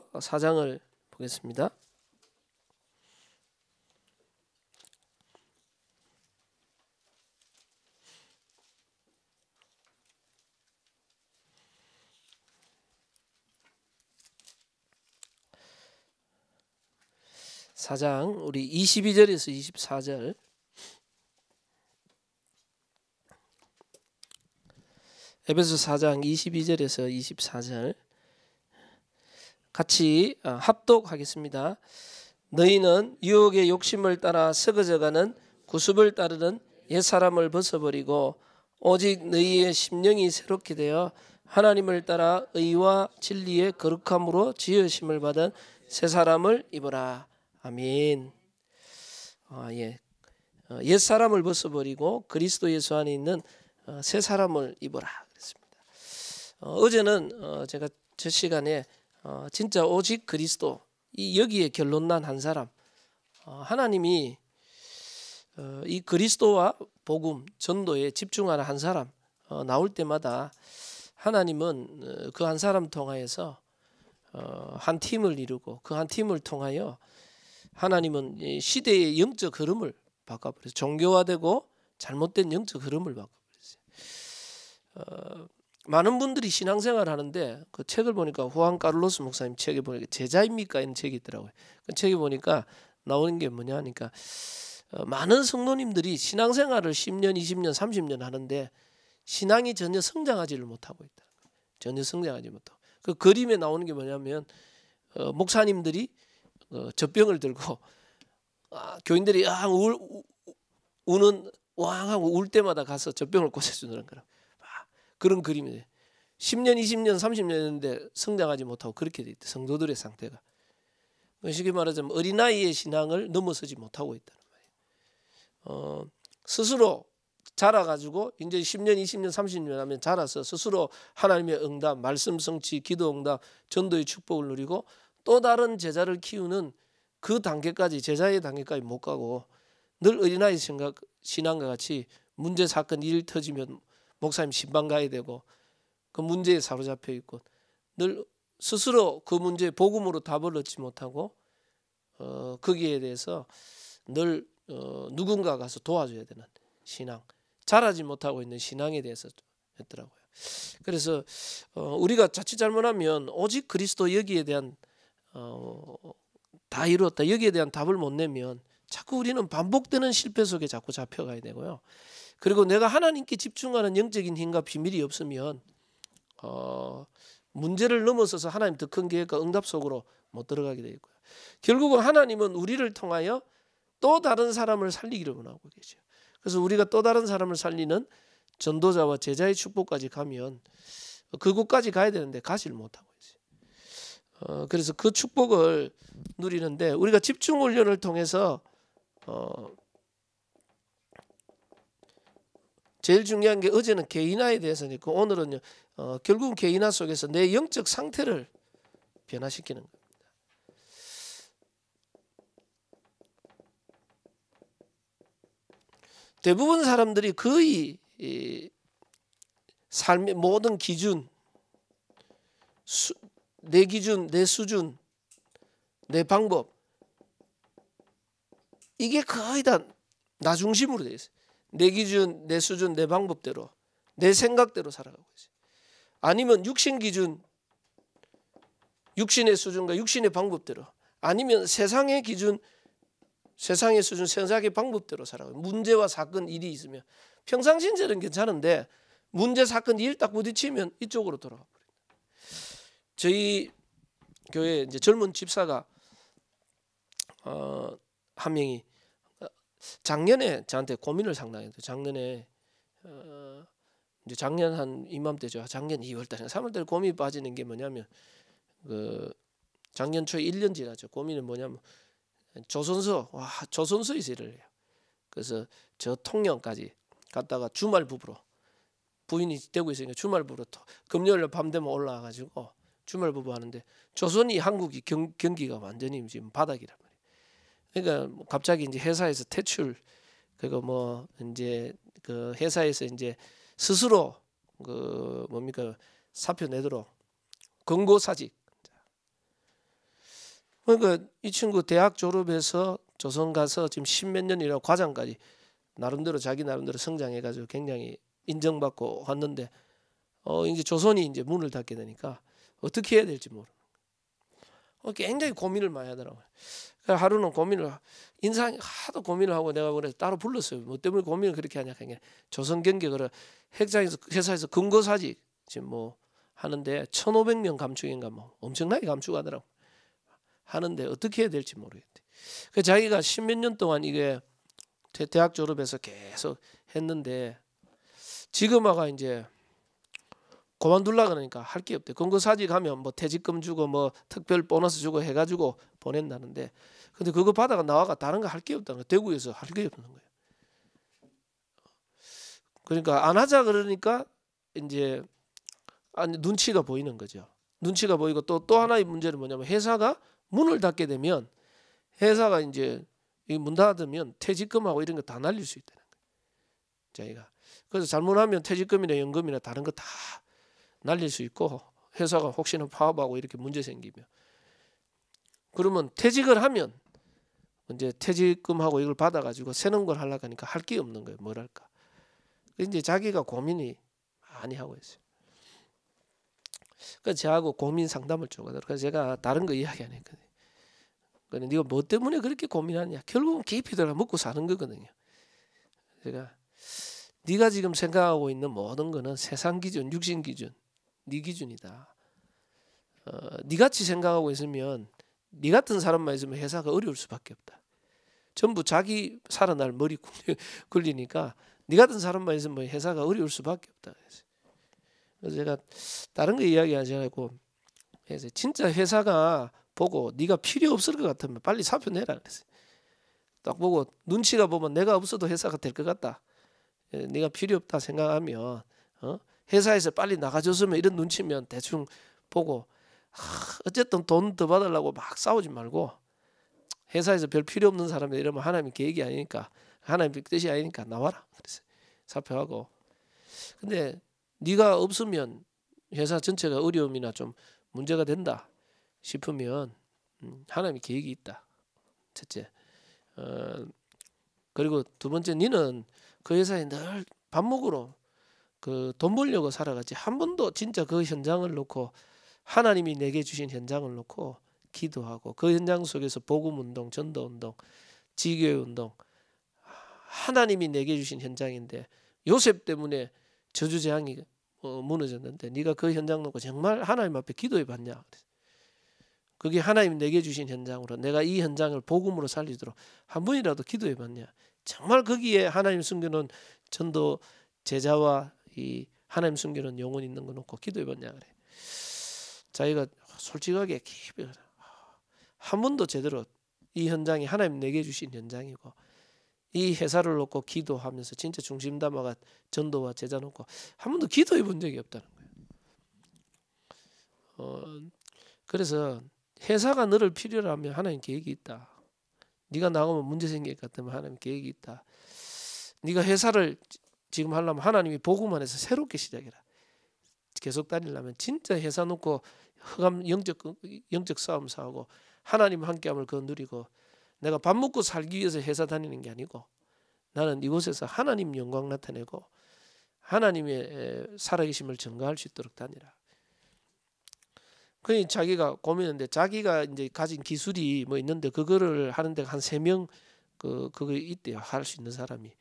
4장을 어, 보겠습니다. 사장 우리 22절에서 24절 에베소 4장 22절에서 24절 같이 어, 합독하겠습니다. 너희는 유혹의 욕심을 따라 썩어져가는 구습을 따르는 옛사람을 벗어버리고 오직 너희의 심령이 새롭게 되어 하나님을 따라 의와 진리의 거룩함으로 지으심을 받은 새 사람을 입어라. 아멘. 아, 예. 어, 옛 사람을 벗어버리고 그리스도 예수 안에 있는 어, 새 사람을 입어라. 그랬습니다. 어, 제는 제가 제 시간에 어, 진짜 오직 그리스도 이 여기에 결론난 한 사람 어, 하나님이 어, 이 그리스도와 복음 전도에 집중하는 한 사람 어, 나올 때마다 하나님은 어, 그한 사람 통하여서 어, 한 팀을 이루고 그 한 팀을 통하여 하나님은 시대의 영적 흐름을 바꿔버려서 종교화되고 잘못된 영적 흐름을 바꿔버렸어요. 어, 많은 분들이 신앙생활 하는데 그 책을 보니까 후안 카를로스 목사님 책에 보니까 제자입니까 이런 책이 있더라고요. 그 책에 보니까 나오는 게 뭐냐 하니까 어, 많은 성도님들이 신앙생활을 10년, 20년, 30년 하는데 신앙이 전혀 성장하지를 못하고 있다. 전혀 성장하지 못하고. 그 그림에 나오는 게 뭐냐면 어, 목사님들이 어, 젖병을 들고 아, 교인들이 아, 울, 우는 왕하고 울 때마다 가서 젖병을 꽂아주는 거라. 고 그런 그림이에요. 10년, 20년, 30년 했데 성장하지 못하고 그렇게 돼 있다. 성도들의 상태가. 쉽게 말하자면 어린아이의 신앙을 넘어서지 못하고 있다는 말이요 어, 스스로 자라가지고 이제 10년, 20년, 30년 하면 자라서 스스로 하나님의 응답, 말씀 성취, 기도 응답, 전도의 축복을 누리고 또 다른 제자를 키우는 그 단계까지 제자의 단계까지 못 가고 늘 어린아이 생각, 신앙과 같이 문제 사건 일 터지면 목사님 신방 가야 되고 그 문제에 사로잡혀 있고 늘 스스로 그 문제에 복음으로 답을 얻지 못하고 어, 거기에 대해서 늘 어, 누군가 가서 도와줘야 되는 신앙 자라지 못하고 있는 신앙에 대해서 했더라고요. 그래서 어, 우리가 자칫 잘못하면 오직 그리스도 여기에 대한 어, 다 이루었다 여기에 대한 답을 못 내면 자꾸 우리는 반복되는 실패 속에 자꾸 잡혀가야 되고요. 그리고 내가 하나님께 집중하는 영적인 힘과 비밀이 없으면 어, 문제를 넘어서서 하나님 더큰 계획과 응답 속으로 못 들어가게 되고요. 결국은 하나님은 우리를 통하여 또 다른 사람을 살리기를 원하고 계세요. 그래서 우리가 또 다른 사람을 살리는 전도자와 제자의 축복까지 가면 그곳까지 가야 되는데 가지를 못하고 있어요. 어, 그래서 그 축복을 누리는데 우리가 집중 훈련을 통해서 어, 제일 중요한 게 어제는 개인화에 대해서니까 오늘은요. 어, 결국은 개인화 속에서 내 영적 상태를 변화시키는 겁니다. 대부분 사람들이 거의 삶의 모든 기준, 수, 내 기준, 내 수준, 내 방법 이게 거의 다 나중심으로 되어 있어요. 내 기준, 내 수준, 내 방법대로 내 생각대로 살아가고 있어요. 아니면 육신 기준, 육신의 수준과 육신의 방법대로 아니면 세상의 기준, 세상의 수준, 세상의 방법대로 살아가요. 문제와 사건, 일이 있으면 평상신제는 괜찮은데 문제, 사건, 일 딱 부딪히면 이쪽으로 돌아가 버립니다. 저희 교회 이제 젊은 집사가 어, 한 명이 작년에 저한테 고민을 상당했어요. 작년에 어, 이제 작년 한 이맘때죠. 작년 2월달에 3월달 에 고민 빠지는 게 뭐냐면 그 작년 초에 1년 지나죠. 고민은 뭐냐면 조선소 와 조선소 이세를 해요. 그래서 저 통영까지 갔다가 주말 부부로 부인이 되고 있으니까 주말 부부로 금요일 밤 되면 올라와가지고 주말 부부 하는데 조선이 한국이 경, 경기가 완전히 지금 바닥이라. 그러니까 뭐 갑자기 이제 회사에서 퇴출 그리고 뭐 이제 그 회사에서 이제 스스로 그 뭡니까 사표 내도록 권고 사직. 그러니까 이 친구 대학 졸업해서 조선 가서 지금 십몇 년이라 과장까지 나름대로 자기 나름대로 성장해가지고 굉장히 인정받고 왔는데 어 이제 조선이 이제 문을 닫게 되니까 어떻게 해야 될지 모르는 어, 굉장히 고민을 많이 하더라고요. 하루는 고민을 인상 하도 고민을 하고 내가 그래서 따로 불렀어요. 뭐 때문에 고민을 그렇게 하냐 그니까 조선 경제그를 회장에서 회사에서 근거사직 지금 뭐 하는데 1,500명 감축인가 뭐 엄청나게 감축하더라고. 하는데 어떻게 해야 될지 모르겠대. 그 자기가 십몇 년 동안 이게 대학 졸업해서 계속 했는데 지금 와가 이제 그만둘라 그러니까 할 게 없대. 근거사직 하면 뭐 퇴직금 주고 뭐 특별 보너스 주고 해가지고 보낸다는데 근데 그거 받아가 나와가 다른 거 할 게 없다는 거 대구에서 할 게 없는 거예요. 그러니까 안 하자 그러니까 이제 눈치가 보이는 거죠. 눈치가 보이고 또또 또 하나의 문제는 뭐냐면 회사가 문을 닫게 되면 회사가 이제 문 닫으면 퇴직금하고 이런 거 다 날릴 수 있다는 거예요. 자기가 그래서 잘못하면 퇴직금이나 연금이나 다른 거 다 날릴 수 있고 회사가 혹시나 파업하고 이렇게 문제 생기면 그러면 퇴직을 하면 이제 퇴직금하고 이걸 받아가지고 새는 걸 하려고 하니까 할 게 없는 거예요. 뭐랄까. 이제 자기가 고민이 많이 하고 있어요. 그래서 제하고 고민 상담을 주거든요. 그래서 제가 다른 거 이야기 안 했거든요. 그러니 네가 뭐 때문에 그렇게 고민하냐? 결국은 깊이 들어 먹고 사는 거거든요. 제가 네가 지금 생각하고 있는 모든 거는 세상 기준, 육신 기준, 네 기준이다. 어, 네 같이 생각하고 있으면 네 같은 사람만 있으면 회사가 어려울 수밖에 없다. 전부 자기 살아날 머리 굴리니까 네 같은 사람만 있으면 회사가 어려울 수밖에 없다. 그래서 제가 다른 거 이야기하지 않고 해서 진짜 회사가 보고 네가 필요 없을 것 같으면 빨리 사표 내라 그랬어요. 딱 보고 눈치가 보면 내가 없어도 회사가 될 것 같다. 예, 네가 필요 없다 생각하면 어? 회사에서 빨리 나가줬으면 이런 눈치면 대충 보고 어쨌든 돈 더 받으려고 막 싸우지 말고 회사에서 별 필요 없는 사람이 이러면 하나님 계획이 아니니까 하나님 뜻이 아니니까 나와라 그래서 사표하고 근데 네가 없으면 회사 전체가 어려움이나 좀 문제가 된다 싶으면 음, 하나님의 계획이 있다 첫째 어, 그리고 두 번째 니는 그 회사에 늘 밥먹으러그 돈 벌려고 살아갔지한 번도 진짜 그 현장을 놓고 하나님이 내게 주신 현장을 놓고 기도하고 그 현장 속에서 복음 운동, 전도 운동, 지교 운동 하나님이 내게 주신 현장인데 요셉 때문에 저주 재앙이 어, 무너졌는데 네가 그 현장 놓고 정말 하나님 앞에 기도해 봤냐? 그게 하나님 내게 주신 현장으로 내가 이 현장을 복음으로 살리도록 한 번이라도 기도해 봤냐? 정말 거기에 하나님 숨겨놓은 전도 제자와 이 하나님 숨겨놓은 영혼 있는 거 놓고 기도해 봤냐 그래. 자기가 솔직하게 깊이 한 번도 제대로 이 현장이 하나님 내게 주신 현장이고 이 회사를 놓고 기도하면서 진짜 중심 담아가 전도와 제자 놓고 한 번도 기도해 본 적이 없다는 거예요. 어, 그래서 회사가 너를 필요로 하면 하나님 계획이 있다. 네가 나오면 문제 생길 것 같으면 하나님 계획이 있다. 네가 회사를 지금 하려면 하나님이 보고만 해서 새롭게 시작해라. 계속 다니려면 진짜 회사 놓고 흑암 영적 영적 싸움 싸우고 하나님 함께함을 그 누리고 내가 밥 먹고 살기 위해서 회사 다니는 게 아니고 나는 이곳에서 하나님 영광 나타내고 하나님의 살아계심을 증가할 수 있도록 다니라. 그니 자기가 고민인데 자기가 이제 가진 기술이 뭐 있는데 그거를 하는데 한 세 명 그 그거 있대요 할 수 있는 사람이.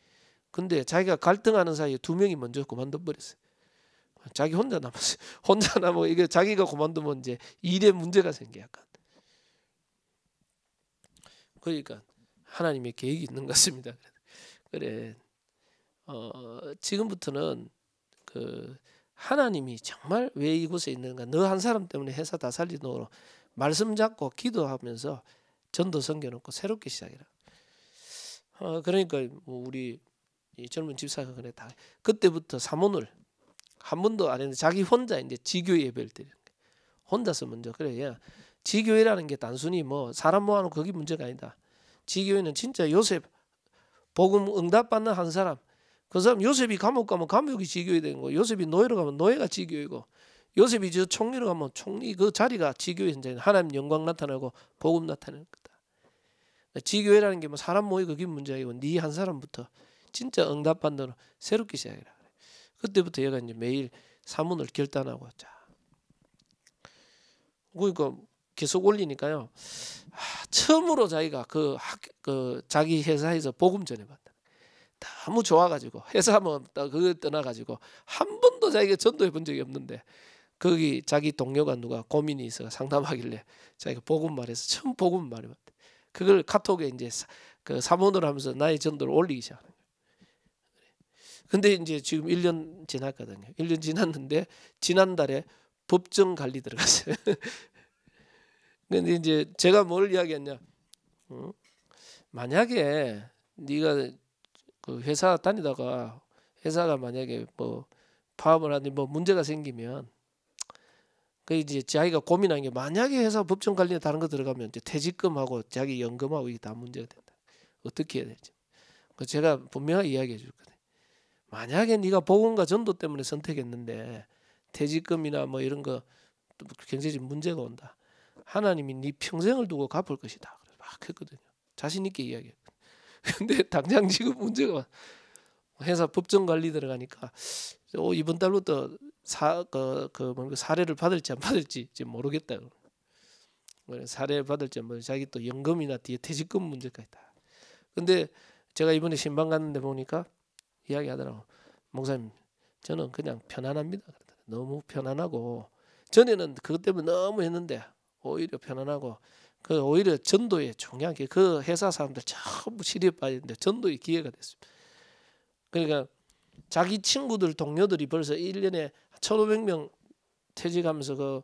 근데 자기가 갈등하는 사이에 두 명이 먼저 그만둬 버렸어요. 자기 혼자 남았어요. 혼자 남고 이게 자기가 그만두면 이제 일에 문제가 생겨 약간. 그러니까 하나님의 계획이 있는 것 같습니다. 그래. 어, 지금부터는 그 하나님이 정말 왜 이곳에 있는가? 너 한 사람 때문에 회사 다 살리노로 말씀 잡고 기도하면서 전도 성겨놓고 새롭게 시작해라. 어, 그러니까 뭐 우리 젊은 집사가 그래 다 그때부터 사모늘 한 번도 안 했는데 자기 혼자 이제 지교 예배를 드리는 거예요. 혼자서 먼저 그래 야 지교회라는 게 단순히 뭐 사람 모아놓고 그게 문제가 아니다. 지교회는 진짜 요셉 복음 응답받는 한 사람 그 사람 요셉이 감옥 가면 감옥이 지교회 되는 거 요셉이 노예로 가면 노예가 지교회고 요셉이 저 총리로 가면 총리 그 자리가 지교회 현장에 하나님 영광 나타나고 복음 나타나는 거다. 지교회라는 게 뭐 사람 모이고 그게 문제아니고네 한 사람부터 진짜 응답받는 새롭게 시작해라. 그때부터 얘가 이제 매일 사문을 결단하고 자. 그러니까 계속 올리니까요. 아, 처음으로 자기가 그, 학, 그 자기 회사에서 복음 전해봤다. 너무 좋아가지고 회사 한그 떠나가지고 한 번도 자기가 전도해 본 적이 없는데 거기 자기 동료가 누가 고민이 있어 상담하길래 자기가 복음 말해서 처음 복음 말해봤대. 그걸 카톡에 이제 사, 그 사문을 하면서 나의 전도를 올리기 시작해. 근데 이제 지금 1년 지났거든요. 1년 지났는데 지난달에 법정 관리 들어갔어요. 근데 이제 제가 뭘 이야기했냐? 어? 만약에 네가 그 회사 다니다가 회사가 만약에 뭐 파업을 하니 뭐 문제가 생기면 그 이제 자기가 고민한 게 만약에 회사 법정 관리에 다른 거 들어가면 이제 퇴직금하고 자기 연금하고 이게 다 문제가 된다. 어떻게 해야 되지? 그 제가 분명히 이야기해 줄 거예요. 만약에 네가 보건과 전도 때문에 선택했는데 퇴직금이나 뭐 이런 거 경제적 문제가 온다. 하나님이 네 평생을 두고 갚을 것이다. 막 했거든요. 자신 있게 이야기해. 했 근데 당장 지금 문제가 회사 법정 관리 들어가니까 오, 어, 이번 달부터 사 그 그, 그 사례를 받을지 안 받을지 지금 모르겠다. 사례 받을지 뭐 자기 또 연금이나 뒤에 퇴직금 문제까지 다. 근데 제가 이번에 신방 갔는데 보니까 이야기하더라고. 목사님, 저는 그냥 편안합니다. 너무 편안하고 전에는 그것 때문에 너무 했는데 오히려 편안하고 그 오히려 전도에 중요한 게 그 회사 사람들 전부 시리에 빠지는데 전도의 기회가 됐습니다. 그러니까 자기 친구들 동료들이 벌써 1년에 1,500명 퇴직하면서 그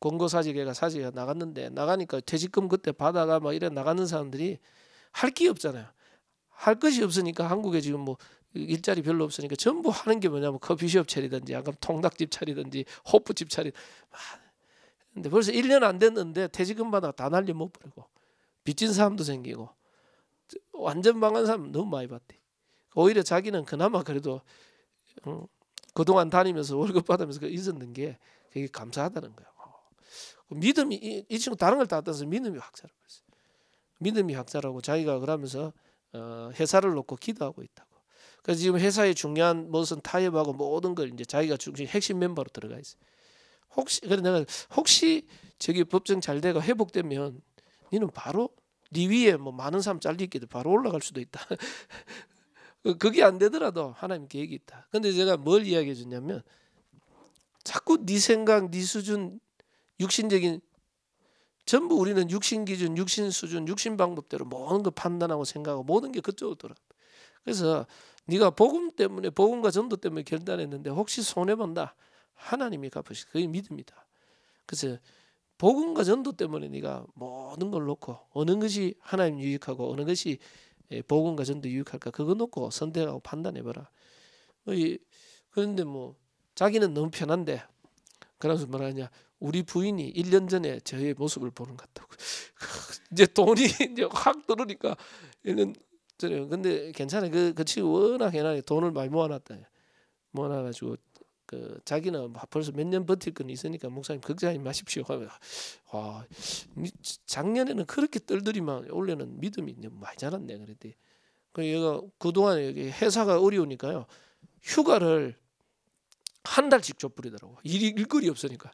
권고 사직회가 사직가 나갔는데 나가니까 퇴직금 그때 받아가 막 이래 나가는 사람들이 할 게 없잖아요. 할 것이 없으니까 한국에 지금 뭐 일자리 별로 없으니까 전부 하는 게 뭐냐면 커피숍 차리든지 아까 통닭집 차리든지 호프집 차리 아, 근데 벌써 1년 안 됐는데 퇴직금 받아 다 날려 못 버리고 빚진 사람도 생기고 완전 망한 사람 너무 많이 봤대. 오히려 자기는 그나마 그래도 음, 그동안 다니면서 월급 받으면서 있었는 그 게 되게 감사하다는 거야. 어. 그 믿음이 이, 이, 친구 다른 걸다 떠서 믿음이 확자라고 믿음이 확자라고 자기가 그러면서 어, 회사를 놓고 기도하고 있다고. 그래서 지금 회사의 중요한 무슨 타협하고 모든 걸 이제 자기가 중심 핵심 멤버로 들어가 있어. 혹시 그래 내가 혹시 저기 법정 잘 돼가 회복되면 니는 바로 니 위에 뭐 많은 사람 잘리기도 바로 올라갈 수도 있다. 그, 그게 안 되더라도 하나님 계획이 있다. 근데 제가 뭘 이야기해 주냐면 자꾸 네 생각, 네 수준, 육신적인 전부 우리는 육신 기준, 육신 수준, 육신 방법대로 모든 걸 판단하고 생각하고 모든 게 그쪽으로 돌아. 그래서 네가 복음 때문에 복음과 전도 때문에 결단했는데 혹시 손해 본다. 하나님이 갚으시. 그게 믿음이다. 그래서 복음과 전도 때문에 네가 모든 걸 놓고 어느 것이 하나님 유익하고 어느 것이 예, 복음과 전도 유익할까 그거 놓고 선택하고 판단해 봐라. 그런데 뭐 자기는 너무 편한데 그래서 말하냐 우리 부인이 1년 전에 저의 모습을 보는 것 같다고 이제 돈이 이제 확 들으니까 얘는 그래요 근데 괜찮아 그, 그 친구 워낙 옛날에 돈을 많이 모아놨다. 모아놔가지고 그 자기는 뭐 벌써 몇 년 버틸 건 있으니까 목사님 걱정하지 마십시오. 하면 와 작년에는 그렇게 떨들이만 올해는 믿음이 많이 자랐네 그랬대그 얘가 그동안 여기 회사가 어려우니까요 휴가를 한 달씩 줘버리더라고 일, 일거리 없으니까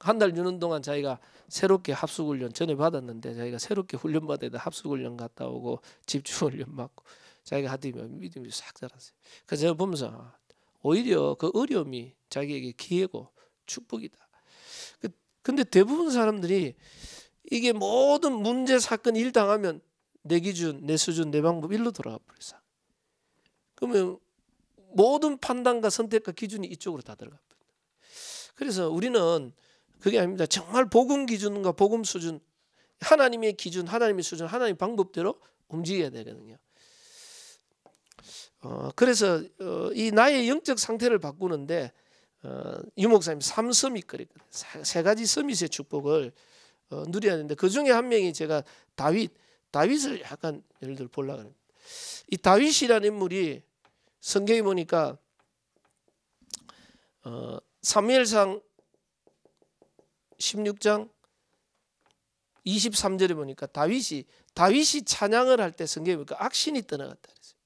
한달 주는 동안 자기가 새롭게 합숙훈련 전에 받았는데 자기가 새롭게 훈련받아야 합숙훈련 갔다 오고 집중훈련 받고 자기가 하더니만 믿음이 싹 자랐어요. 그래서 제가 보면서 아, 오히려 그 어려움이 자기에게 기회고 축복이다. 그, 근데 대부분 사람들이 이게 모든 문제 사건 일 당하면 내 기준, 내 수준, 내 방법 일로 돌아가 버렸어. 그러면 모든 판단과 선택과 기준이 이쪽으로 다 들어가 버린다. 그래서 우리는 그게 아닙니다. 정말 복음 기준과 복음 수준, 하나님의 기준, 하나님의 수준, 하나님 방법대로 움직여야 되거든요. 어, 그래서 어, 이 나의 영적 상태를 바꾸는데 어, 유목사님 삼섬이 그랬거든요. 세 가지 서밋의 축복을 어, 누려야 되는데 그 중에 한 명이 제가 다윗, 다윗을 약간 예를 들어 보려고 합니다. 이 다윗이라는 인물이 성경에 보니까 어, 사무엘상 16장 23절에 보니까 다윗이 다윗이 찬양을 할 때 성경에 보니까 악신이 떠나갔다 그랬어요.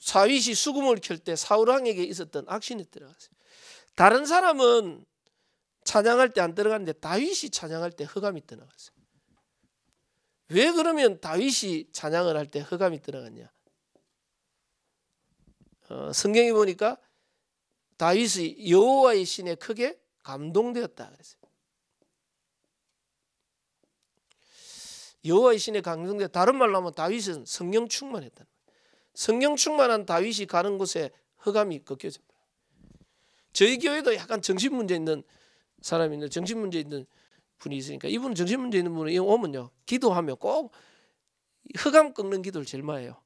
사윗이 수금을 켤 때 사울 왕에게 있었던 악신이 들어갔어요. 다른 사람은 찬양할 때안 들어갔는데 다윗이 찬양할 때 흑암이 떠나갔어요. 왜 그러면 다윗이 찬양을 할때 흑암이 떠나갔냐? 어, 성경에 보니까 다윗이 여호와의 신에 크게 감동되었다 그랬어요. 여호와의 신에 감동되 다른 말로 하면 다윗은 성령 충만했다. 성령 충만한 다윗이 가는 곳에 허감이 꺾여집 저희 교회도 약간 정신 문제 있는 사람이 있는 정신 문제 있는 분이 있으니까 이분 정신 문제 있는 분이 오면요 기도하면 꼭 흑암 꺾는 기도를 제일 많이 해요.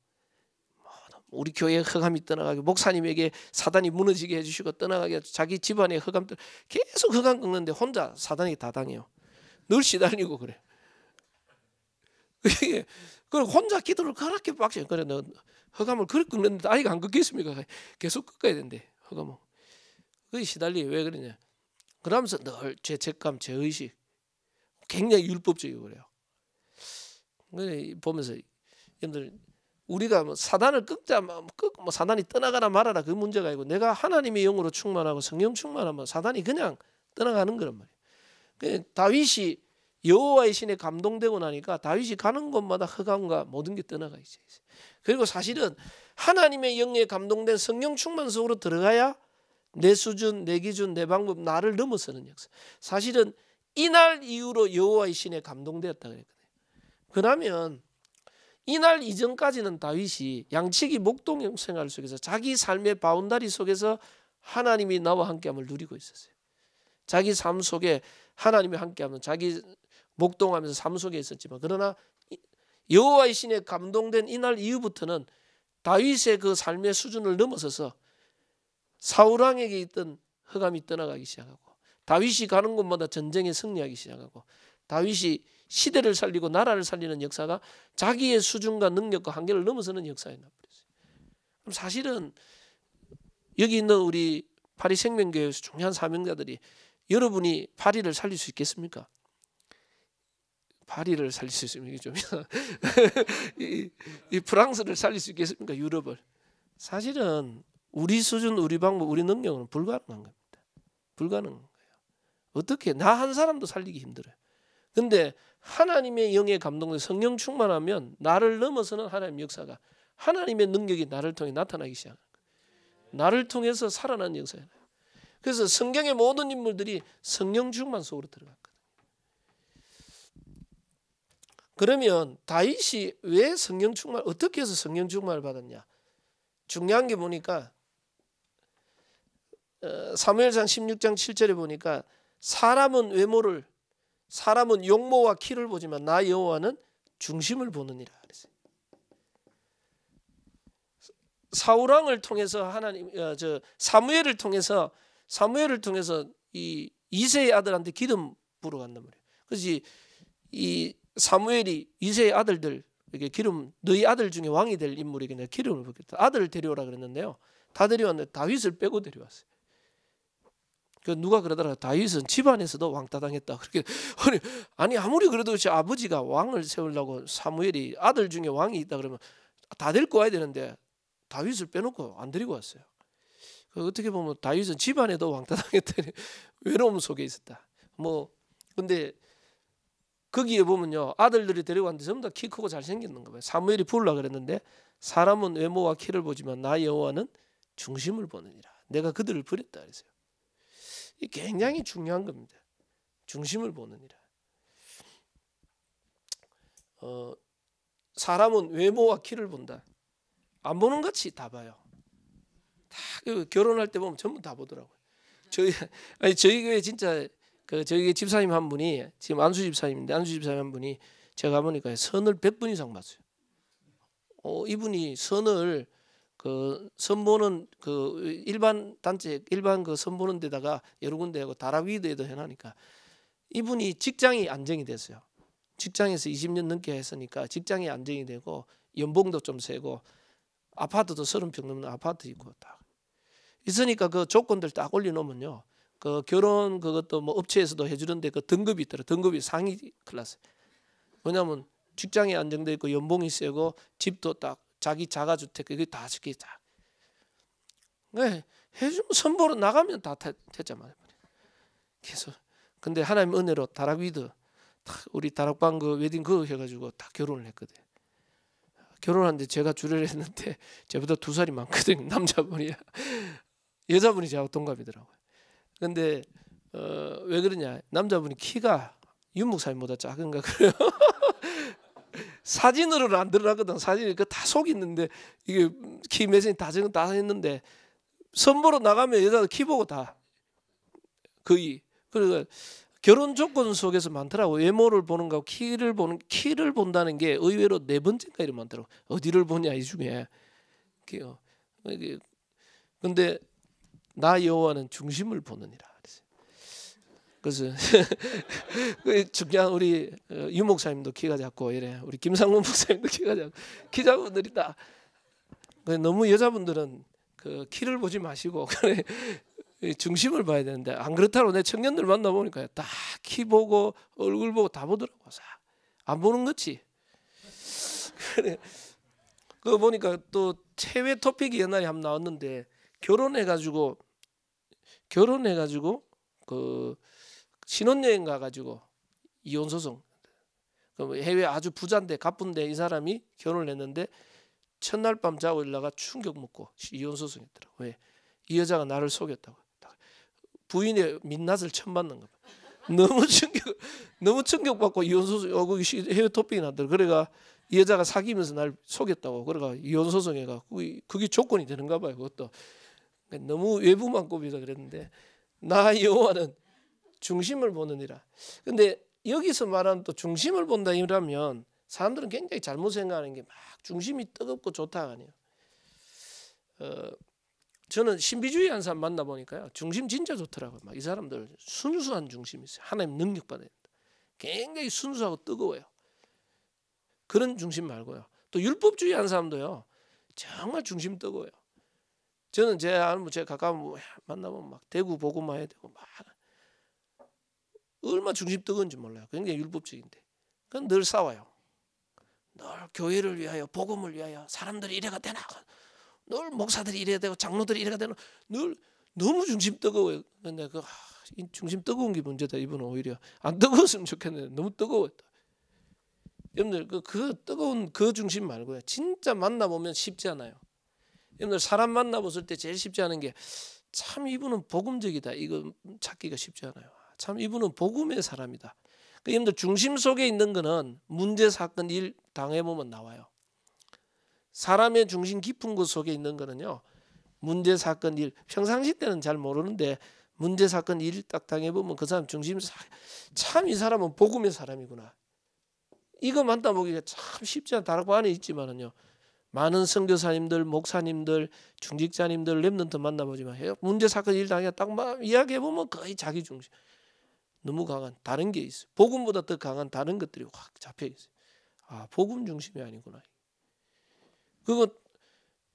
우리 교회의 흑암이 떠나가게 목사님에게 사단이 무너지게 해주시고 떠나가게 자기 집안의 흑암들 계속 흑암 긁는데 혼자 사단이 다 당해요. 늘 시달리고 그래. 그 혼자 기도를 그렇게 빡세. 그래 너 흑암을 그렇게 긁는데 아이가 안 긁겠습니까? 계속 긁어야 된대. 흑암은. 그게 시달리 게왜 그러냐? 그러면서 늘 죄책감, 죄의식 굉장히 율법적이고 그래요. 그래 보면서 여러분들 우리가 뭐 사단을 끊자 끄뭐 뭐 뭐 사단이 떠나가라 말아라 그 문제가 아니고 내가 하나님의 영으로 충만하고 성령 충만하면 사단이 그냥 떠나가는 거란 말이에요. 그 다윗이 여호와의 신에 감동되고 나니까 다윗이 가는 곳마다 흑암과 모든 게 떠나가 있어요. 그리고 사실은 하나님의 영에 감동된 성령 충만 속으로 들어가야 내 수준, 내 기준, 내 방법 나를 넘어서는 역사. 사실은 이날 이후로 여호와의 신에 감동되었다 그랬거든요. 그러면 이날 이전까지는 다윗이 양치기 목동형 생활 속에서 자기 삶의 바운다리 속에서 하나님이 나와 함께함을 누리고 있었어요. 자기 삶 속에 하나님이 함께하면 자기 목동하면서 삶 속에 있었지만 그러나 여호와의 신에 감동된 이날 이후부터는 다윗의 그 삶의 수준을 넘어서서 사울 왕에게 있던 흑암이 떠나가기 시작하고 다윗이 가는 곳마다 전쟁에 승리하기 시작하고 다윗이 시대를 살리고 나라를 살리는 역사가 자기의 수준과 능력과 한계를 넘어서는 역사에 나버렸어요. 그럼 사실은 여기 있는 우리 파리 생명교회에서 중요한 사명자들이 여러분이 파리를 살릴 수 있겠습니까? 파리를 살릴 수 있습니까? 좀 이, 이 프랑스를 살릴 수 있겠습니까? 유럽을 사실은 우리 수준, 우리 방법, 우리 능력은 불가능한 겁니다. 불가능한 거예요. 어떻게 나 한 사람도 살리기 힘들어요. 근데 하나님의 영의 감동돼 성령 충만하면 나를 넘어서는 하나님 역사가 하나님의 능력이 나를 통해 나타나기 시작. 나를 통해서 살아난 역사예 그래서 성경의 모든 인물들이 성령 충만 속으로 들어갔거든 그러면 다윗이 왜 성령 충만 어떻게 해서 성령 충만을 받았냐? 중요한 게 보니까 어, 사무엘상 16장 7절에 보니까 사람은 외모를 사람은 용모와 키를 보지만 나 여호와는 중심을 보느니라 그랬어요. 사울 왕을 통해서 하나님 어, 저 사무엘을 통해서 사무엘을 통해서 이 이세의 아들한테 기름 부어 간단 말이에요. 그래서 이 사무엘이 이세의 아들들 이게 기름 너희 아들 중에 왕이 될 인물이겠네 기름을 붓겠다 아들을 데려오라 그랬는데요 다 데려왔는데 다윗을 빼고 데려왔어요 그 누가 그러더라 다윗은 집안에서도 왕따 당했다. 그렇게 아니, 아니 아무리 그래도 제 아버지가 왕을 세우려고 사무엘이 아들 중에 왕이 있다 그러면 다 데리고 와야 되는데 다윗을 빼놓고 안 데리고 왔어요. 그 어떻게 보면 다윗은 집안에도 왕따 당했더니 외로움 속에 있었다. 뭐 근데 거기에 보면요 아들들이 데려왔는데 전부 다 키 크고 잘생겼는 거예요. 사무엘이 부르라 그랬는데 사람은 외모와 키를 보지만 나 여호와는 중심을 보느니라. 내가 그들을 버렸다 그랬어요. 굉장히 중요한 겁니다. 중심을 보는 일 어, 사람은 외모와 키를 본다. 안 보는 같이 다 봐요. 다그 결혼할 때 보면 전부 다 보더라고요. 저희 아니 저희 교회 진짜 그 저희 집사님 한 분이 지금 안수 집사님인데 안수 집사님 한 분이 제가 보니까 선을 100분 이상 봤어요. 어, 이분이 선을 그 선보는 그 일반 단체 일반 그 선보는 데다가 여러 군데하고 다라위드에도 해놓으니까 이분이 직장이 안정이 됐어요. 직장에서 20년 넘게 했으니까 직장이 안정이 되고 연봉도 좀 세고 아파트도 30평 넘는 아파트 있고 딱 있으니까 그 조건들 딱 올려놓으면요. 그 결혼 그것도 뭐 업체에서도 해주는데 그 등급이 있더라. 등급이 상위 클래스. 왜냐면 직장이 안정돼 있고 연봉이 세고 집도 딱 자기 자가주택 그게 다 시키자. 네, 해주 선보로 나가면 다 되자 말이 그래서 근데 하나님 은혜로 다락위드 우리 다락방 그 웨딩 그 해가지고 다 결혼을 했거든. 결혼하는데 제가 주례를 했는데 제보다 두 살이 많거든 남자분이 여자분이 제하 동갑이더라고요. 근데 어, 왜 그러냐 남자분이 키가 윤목사님보다 작은가 그래요. 사진으로는 안 들어가거든. 사진이 그다 속이 있는데 이게 키 메신지 다 지금 다 했는데 선보로 나가면 여자도키 보고 다 거의 그래니 결혼 조건 속에서 많더라고 외모를 보는 거 키를 보는 키를 본다는 게 의외로 네번째까지런 많더라고 어디를 보냐 이 중에 그요 근데 나 여호와는 중심을 보느니라 그래서 중요한 우리 어, 유 목사님도 키가 작고 이래 우리 김상문 목사님도 키가 작고 키 작은 분들이다 그 너무 여자분들은 그 키를 보지 마시고 그래 중심을 봐야 되는데 안 그렇다고 내 청년들 만나 보니까 다 키 보고 얼굴 보고 다 보더라고 안 보는 거지 그래 그 보니까 또체외 토픽이 옛날에 한번 나왔는데 결혼해 가지고 결혼해 가지고 그 신혼여행 가가지고 이혼 소송. 그럼 해외 아주 부잔데 가쁜데 이 사람이 결혼을 했는데 첫날 밤 자고 일어나가 충격 먹고 이혼 소송했더라. 왜? 이 여자가 나를 속였다고. 부인의 민낯을 처음 받는 거야. 너무 충격, 너무 충격 받고 이혼 소송. 어, 그 해외 토픽이 났더라. 그래가 이 여자가 사귀면서 날 속였다고. 그래가 이혼 소송해가 그게, 그게 조건이 되는가 봐요. 그것도 너무 외부만 꼽이다 그랬는데 나 여호와는 중심을 보느니라. 근데 여기서 말하는 또 중심을 본다 이라면 사람들은 굉장히 잘못 생각하는 게 막 중심이 뜨겁고 좋다 아니에요 어, 저는 신비주의 한 사람 만나 보니까요 중심 진짜 좋더라고요. 막이 사람들 순수한 중심이 있어요. 하나님 능력 받아야 된다. 굉장히 순수하고 뜨거워요. 그런 중심 말고요. 또 율법주의 한 사람도요 정말 중심 뜨거워요. 저는 제 아는 뭐 제 가까운 뭐 만나면 보막 대구 보고만 해야 되고 막 얼마 중심 뜨거운지 몰라요. 굉장히 율법적인데. 그건 늘 싸워요. 늘 교회를 위하여 복음을 위하여 사람들이 이래가 되나 늘 목사들이 이래야 되고 장로들이 이래가 되나 늘 너무 중심 뜨거워요. 근데 그 중심 뜨거운 게 문제다. 이분은 오히려 안 뜨거웠으면 좋겠는데 너무 뜨거워. 여러분들 그, 그 뜨거운 그 중심 말고요. 진짜 만나보면 쉽지 않아요. 여러분들 사람 만나봤을 때 제일 쉽지 않은 게 참 이분은 복음적이다. 이거 찾기가 쉽지 않아요. 참 이분은 복음의 사람이다. 그러니까 여러분들 중심 속에 있는 거는 문제 사건 일 당해 보면 나와요. 사람의 중심 깊은 곳 속에 있는 거는요. 문제 사건 일 평상시 때는 잘 모르는데 문제 사건 일 딱 당해 보면 그 사람 중심 참 이 사람은 복음의 사람이구나. 이것만 다 보기가 참 쉽지 않다라고 안에 있지만은요. 많은 선교사님들, 목사님들, 중직자님들 랩런트 만나보지만 문제 사건 일 당해 딱 이야기해 보면 거의 자기 중심. 너무 강한 다른 게 있어요. 복음보다 더 강한 다른 것들이 확 잡혀 있어요. 아, 복음 중심이 아니구나. 그거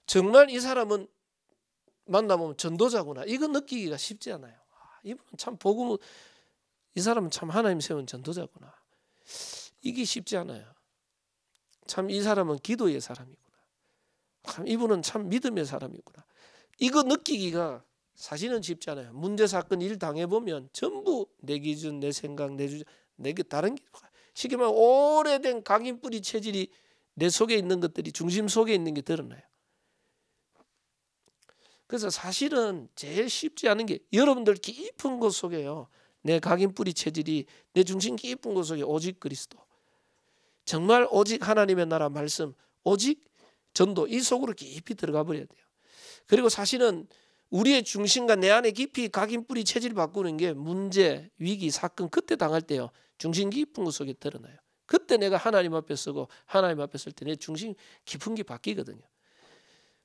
정말 이 사람은 만나보면 전도자구나. 이거 느끼기가 쉽지 않아요. 아, 이분은 참 복음, 이 사람은 참 하나님 세운 전도자구나. 이게 쉽지 않아요. 참 이 사람은 기도의 사람이구나. 참 이분은 참 믿음의 사람이구나. 이거 느끼기가 사실은 쉽잖아요. 문제 사건 일 당해 보면 전부 내 기준, 내 생각, 내 주장, 내게 그 다른 쉽게 말하면 오래된 각인뿌리 체질이 내 속에 있는 것들이 중심 속에 있는 게 드러나요. 그래서 사실은 제일 쉽지 않은 게 여러분들 깊은 곳 속에요. 내 각인뿌리 체질이 내 중심 깊은 곳 속에 오직 그리스도. 정말 오직 하나님의 나라 말씀, 오직 전도 이 속으로 깊이 들어가 버려야 돼요. 그리고 사실은 우리의 중심과 내 안에 깊이 각인 뿌리 체질 바꾸는 게 문제, 위기, 사건 그때 당할 때요. 중심 깊은 곳 속에 드러나요. 그때 내가 하나님 앞에 서고 하나님 앞에 설때내 중심 깊은 게 바뀌거든요.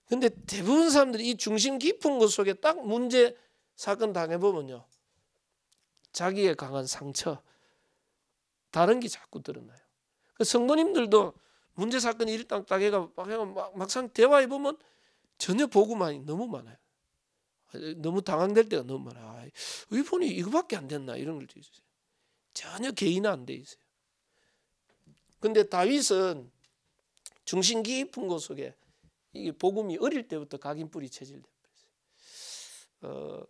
근데 대부분 사람들이 이 중심 깊은 곳 속에 딱 문제 사건 당해 보면요. 자기의 강한 상처 다른 게 자꾸 드러나요. 그 성도님들도 문제 사건이 일당딱해가 막상 대화해 보면 전혀 보고만이 너무 많아요. 너무 당황될 때가 너무 많아. 의폰이 이거밖에 안 됐나 이런 걸도 있어요. 전혀 개인화 안돼 있어요. 근데 다윗은 중심 깊은 곳 속에 이게 복음이 어릴 때부터 각인 뿌리 체질돼 어요 어,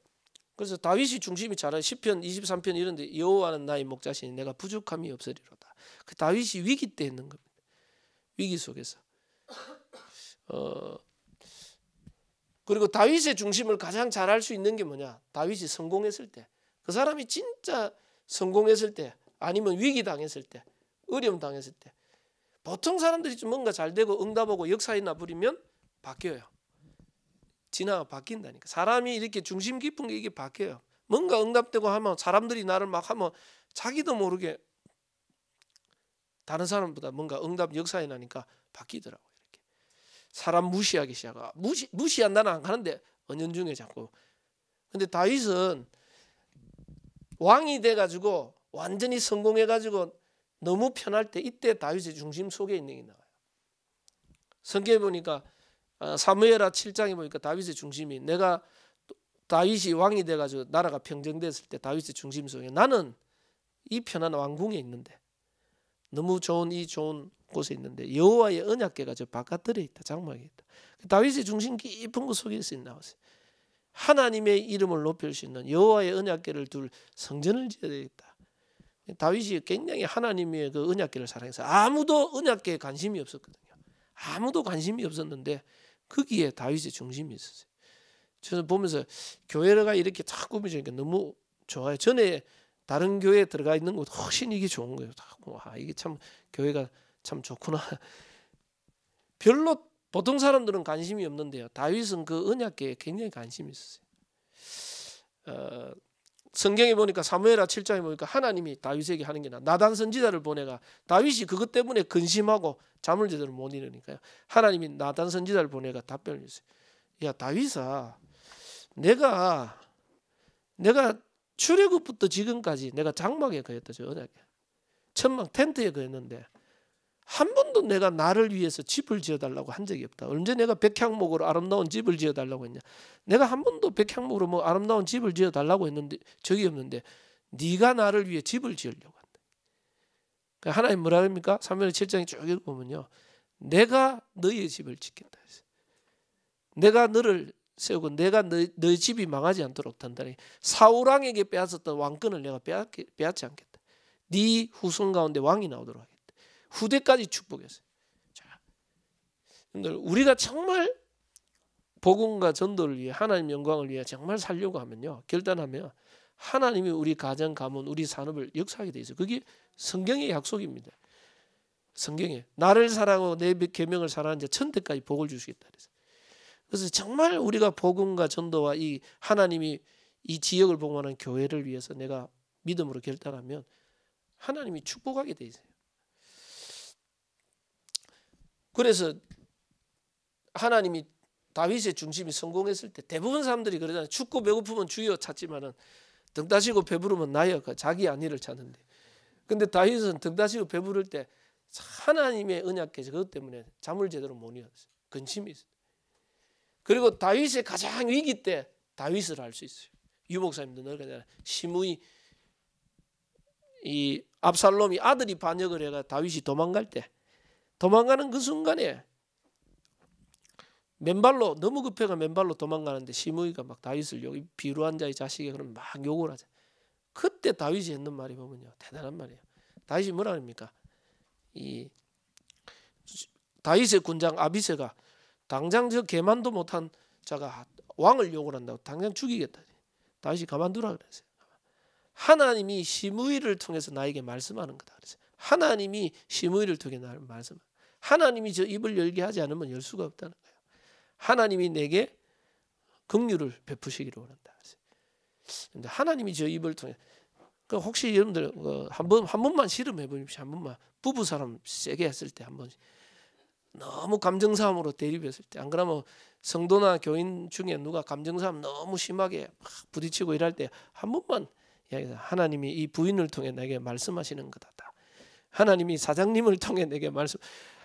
그래서 다윗이 중심이 잘한 시편 23편 이런데 여호와는 나의 목자시니 내가 부족함이 없으리로다. 그 다윗이 위기 때 했는 겁니다. 위기 속에서 어, 그리고 다윗의 중심을 가장 잘알수 있는 게 뭐냐? 다윗이 성공했을 때. 그 사람이 진짜 성공했을 때 아니면 위기 당했을 때 어려움 당했을 때 보통 사람들이 좀 뭔가 잘 되고 응답하고 역사이나 부리면 바뀌어요. 진화가 바뀐다니까. 사람이 이렇게 중심 깊은 게 이게 바뀌어요. 뭔가 응답되고 하면 사람들이 나를 막 하면 자기도 모르게 다른 사람보다 뭔가 응답 역사에 나니까 바뀌더라고요. 사람 무시하기 시작하 아, 무시 무시한다는 안가는데 언연중에 자꾸 근데 다윗은 왕이 돼 가지고 완전히 성공해 가지고 너무 편할 때 이때 다윗의 중심 속에 있는 게 나와요. 성경에 보니까 아, 사무엘하 7장에 보니까 다윗의 중심이 내가 다윗이 왕이 돼 가지고 나라가 평정됐을 때 다윗의 중심 속에 나는 이 편한 왕궁에 있는데 너무 좋은 이 좋은 곳에 있는데 여호와의 언약궤가 저 바깥들에 있다 장막에 있다. 그 다윗의 중심 깊은 곳 속에 있어 나왔어요. 하나님의 이름을 높일 수 있는 여호와의 언약궤를 둘 성전을 지어야 되겠다. 다윗이 굉장히 하나님의 그 언약궤를 사랑해서 아무도 언약궤에 관심이 없었거든요. 아무도 관심이 없었는데 거기에 다윗의 중심이 있었어요. 저는 보면서 교회가 이렇게 탁 꾸며지니까 너무 좋아요. 전에 다른 교회에 들어가 있는 것 훨씬 이게 좋은 거예요. 와 뭐, 아, 이게 참 교회가 참 좋구나. 별로 보통 사람들은 관심이 없는데요. 다윗은 그 언약계에 굉장히 관심이 있었어요. 어, 성경에 보니까 사무엘하 7장에 보니까 하나님이 다윗에게 하는 게 나. 나단 선지자를 보내가 다윗이 그것 때문에 근심하고 잠을 제대로 못 이루니까요. 하나님이 나단 선지자를 보내가 답변을 주세요. 야 다윗아, 내가 내가 출애굽부터 지금까지 내가 장막에 거했다죠 언약에 천막 텐트에 거했는데 한 번도 내가 나를 위해서 집을 지어달라고 한 적이 없다. 언제 내가 백향목으로 아름다운 집을 지어달라고 했냐? 내가 한 번도 백향목으로 뭐 아름다운 집을 지어달라고 했는데 적이 없는데 네가 나를 위해 집을 지으려고 한다. 그러니까 하나님 뭐라 합니까? 3면 7장에 쭉 읽어보면요. 내가 너희의 집을 짓겠다. 내가 너를 세우고 내가 너희, 너희 집이 망하지 않도록 단단히 사우랑에게 빼앗았던 왕권을 내가 빼앗, 빼앗지 않겠다. 네 후손 가운데 왕이 나오도록 하겠다. 후대까지 축복했어요. 자, 여러분들 우리가 정말 복음과 전도를 위해 하나님 영광을 위해 정말 살려고 하면요 결단하면 하나님이 우리 가정 가문 우리 산업을 역사하게 돼 있어요. 그게 성경의 약속입니다. 성경에 나를 사랑하고 내 계명을 사랑하자 천대까지 복을 주시겠다 그래서 그래서 정말 우리가 복음과 전도와 이 하나님이 이 지역을 복음한 교회를 위해서 내가 믿음으로 결단하면 하나님이 축복하게 돼 있어요. 그래서 하나님이 다윗의 중심이 성공했을 때 대부분 사람들이 그러잖아요. 춥고 배고프면 주여 찾지만은 등 따시고 배부르면 나여 그 자기 안위를 찾는데. 근데 다윗은 등 따시고 배부를 때 하나님의 언약께서 그것 때문에 잠을 제대로 못 이었어요. 근심이 있어요. 그리고 다윗의 가장 위기 때 다윗을 알수 있어요. 유목사님도 늘 그냥 시므이 이 압살롬이 아들이 반역을 해가 다윗이 도망갈 때 도망가는 그 순간에 맨발로 너무 급해가 맨발로 도망가는데 시므이가 막 다윗을 여기 비루한 자의 자식에 그럼 막 욕을 하자. 그때 다윗이 했는 말이 보면요 대단한 말이에요. 다윗이 뭐라 합니까? 이 다윗의 군장 아비세가 당장 저 개만도 못한 자가 왕을 욕을 한다고 당장 죽이겠다. 다시 가만두라 그랬어요. 하나님이 시므이를 통해서 나에게 말씀하는 거다 그랬어요. 하나님이 시므이를 통해 나를 말씀. 하나님이 저 입을 열게 하지 않으면 열 수가 없다는 거예요. 하나님이 내게 긍휼을 베푸시기를 원한다. 그런데 하나님이 저 입을 통해 그 혹시 여러분들 어, 한 번 한 번만 실험해 보십시오. 한 번만 부부 사람 세게 했을 때 한 번씩 너무 감정싸움으로 대립했을 때 안 그러면 성도나 교인 중에 누가 감정싸움 너무 심하게 막 부딪히고 이럴 때한 번만 이야기해 하나님이 이 부인을 통해 내게 말씀하시는 거다. 하나님이 사장님을 통해 내게 말씀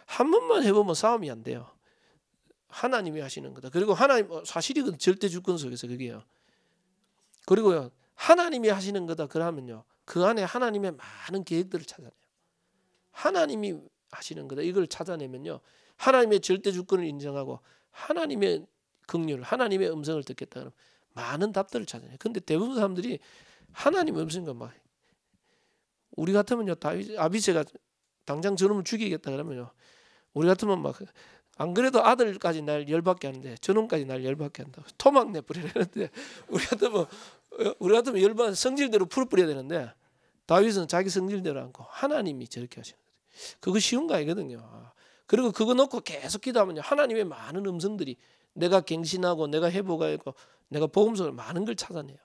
한 번만 해보면 싸움이 안 돼요. 하나님이 하시는 거다. 그리고 하나님 어, 사실이 건 절대 주권 속에서 그게요. 그리고요 하나님이 하시는 거다. 그러면요 그 안에 하나님의 많은 계획들을 찾아내요. 하나님이 하시는 거다. 이걸 찾아내면요 하나님의 절대 주권을 인정하고 하나님의 긍휼, 하나님의 음성을 듣겠다 그러면 많은 답들을 찾아요. 근데 대부분 사람들이 하나님 음성과 막 우리 같으면요 다윗 아비세가 당장 저놈을 죽이겠다 그러면요 우리 같으면 막 안 그래도 아들까지 날 열받게 하는데 저놈까지 날 열받게 한다고 토막 내버리는데 우리 같으면 우리 같으면 열받 성질대로 풀어 뿌려야 되는데 다윗은 자기 성질대로 않고 하나님이 저렇게 하시는 거예요. 그거 쉬운 거 아니거든요. 그리고 그거 놓고 계속 기도하면요. 하나님의 많은 음성들이 내가 갱신하고 내가 회복하고 내가 복음 속에 많은 걸 찾아내요.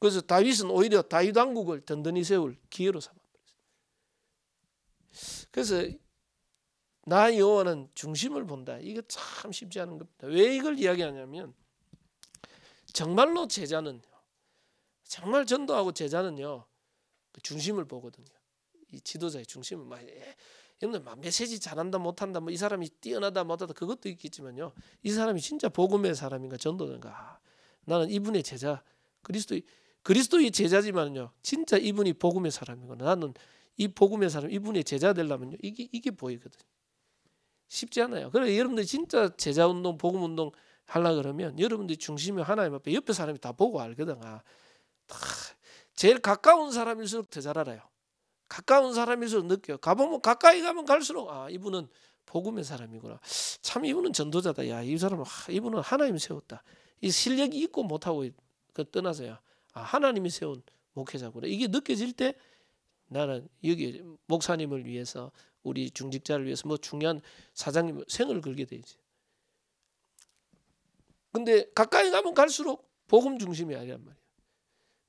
그래서 다윗은 오히려 다윗 왕국을 든든히 세울 기회로 삼아 버렸어요. 그래서 나 여호와는 중심을 본다. 이거 참 쉽지 않은 겁니다. 왜 이걸 이야기하냐면 정말로 제자는 정말 전도하고 제자는요 중심을 보거든요. 이 지도자의 중심을 많이 이런 막 메시지 잘한다 못한다 뭐 이 사람이 뛰어나다 못하다 그것도 있겠지만요. 이 사람이 진짜 복음의 사람인가 전도인가 나는 이분의 제자 그리스도 그리스도의 제자지만요. 진짜 이분이 복음의 사람이구나. 나는 이 복음의 사람 이분의 제자 되려면요. 이게 이게 보이거든요. 쉽지 않아요. 그래 여러분들 진짜 제자 운동 복음 운동 하려 그러면 여러분들이 중심이 하나님 앞에 옆에 사람이 다 보고 알거든. 아, 제일 가까운 사람일수록 더잘 알아요. 가까운 사람일수록 느껴요. 가보면 가까이 가면 갈수록 아 이분은 복음의 사람이구나. 참 이분은 전도자다. 야이 사람은 아, 이분은 하나님 세웠다. 이 실력이 있고 못하고 그 떠나서야 아, 하나님이 세운 목회자구나. 이게 느껴질 때 나는 여기 목사님을 위해서 우리 중직자를 위해서 뭐 중요한 사장님 생을 걸게 되지. 근데 가까이 가면 갈수록 복음 중심이 아니란 말이야.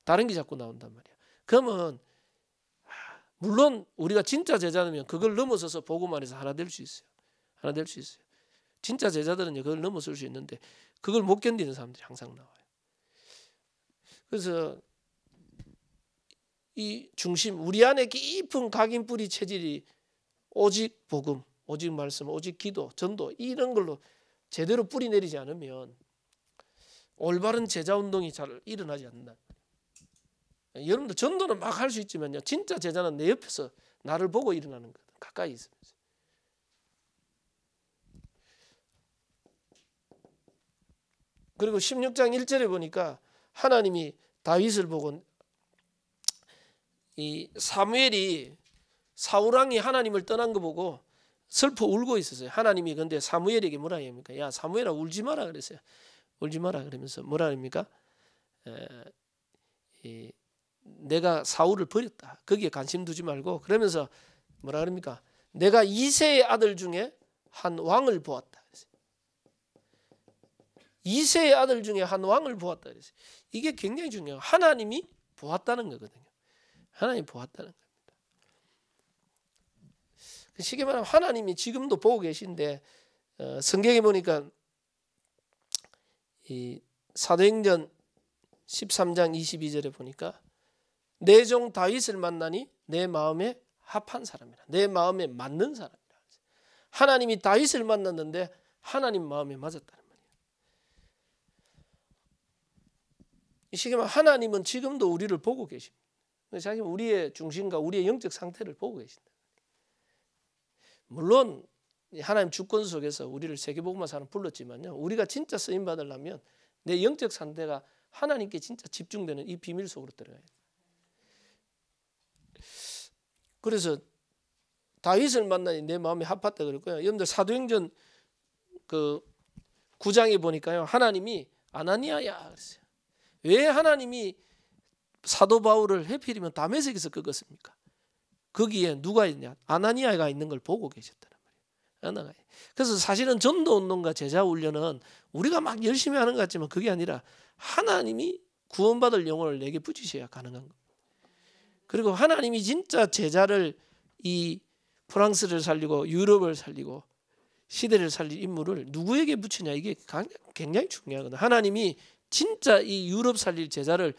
다른 게 자꾸 나온단 말이야. 그러면 물론 우리가 진짜 제자면 라 그걸 넘어서서 보고만 해서 하나 될 수 있어요. 하나 될 수 있어요. 진짜 제자들은 그걸 넘어설 수 있는데 그걸 못 견디는 사람들이 항상 나와요. 그래서 이 중심 우리 안에 깊은 각인 뿌리 체질이 오직 복음, 오직 말씀, 오직 기도, 전도 이런 걸로 제대로 뿌리 내리지 않으면 올바른 제자 운동이 잘 일어나지 않는다. 여러분들 전도는 막 할 수 있지만요. 진짜 제자는 내 옆에서 나를 보고 일어나는 거예 가까이 있으면서. 그리고 16장 1절에 보니까 하나님이 다윗을 보고 이 사무엘이 사울 왕이 하나님을 떠난 거 보고 슬퍼 울고 있었어요. 하나님이 근데 사무엘에게 뭐라 합니까? 야 사무엘아 울지 마라 그랬어요. 울지 마라 그러면서 뭐라 합니까? 에, 이 내가 사울을 버렸다. 거기에 관심 두지 말고 그러면서 뭐라 그럽니까? 내가 이세의 아들 중에 한 왕을 보았다. 이세의 아들 중에 한 왕을 보았다. 이게 굉장히 중요해요. 하나님이 보았다는 거거든요. 하나님이 보았다는 겁니다. 그 쉽게 말하면 하나님이 지금도 보고 계신데 어, 성경에 보니까 이 사도행전 13장 22절에 보니까 내종 다윗을 만나니 내 마음에 합한 사람이라 내 마음에 맞는 사람이라 하나님이 다윗을 만났는데 하나님 마음에 맞았다는 말이에요 이 하나님은 지금도 우리를 보고 계십니다 자기 우리의 중심과 우리의 영적 상태를 보고 계신다 물론 하나님 주권 속에서 우리를 세계복음화사는 불렀지만요 우리가 진짜 쓰임받으려면 내 영적 상태가 하나님께 진짜 집중되는 이 비밀 속으로 들어가야 돼 그래서 다윗을 만나니 내 마음이 합하다 그랬고요. 여러분들 사도행전 그 9장에 보니까요. 하나님이 아나니아야 그랬어요. 왜 하나님이 사도 바울을 해필이면 담에색에서 끄었습니까 거기에 누가 있냐? 아나니아가 있는 걸 보고 계셨다는 말이에요. 아나가. 그래서 사실은 전도 운동과 제자 훈련은 우리가 막 열심히 하는 것 같지만 그게 아니라 하나님이 구원받을 영혼을 내게 붙이셔야 가능한 겁 그리고 하나님이 진짜 제자를 이 프랑스를 살리고 유럽을 살리고 시대를 살릴 인물을 누구에게 붙이냐 이게 굉장히 중요하거든요. 하나님이 진짜 이 유럽 살릴 제자를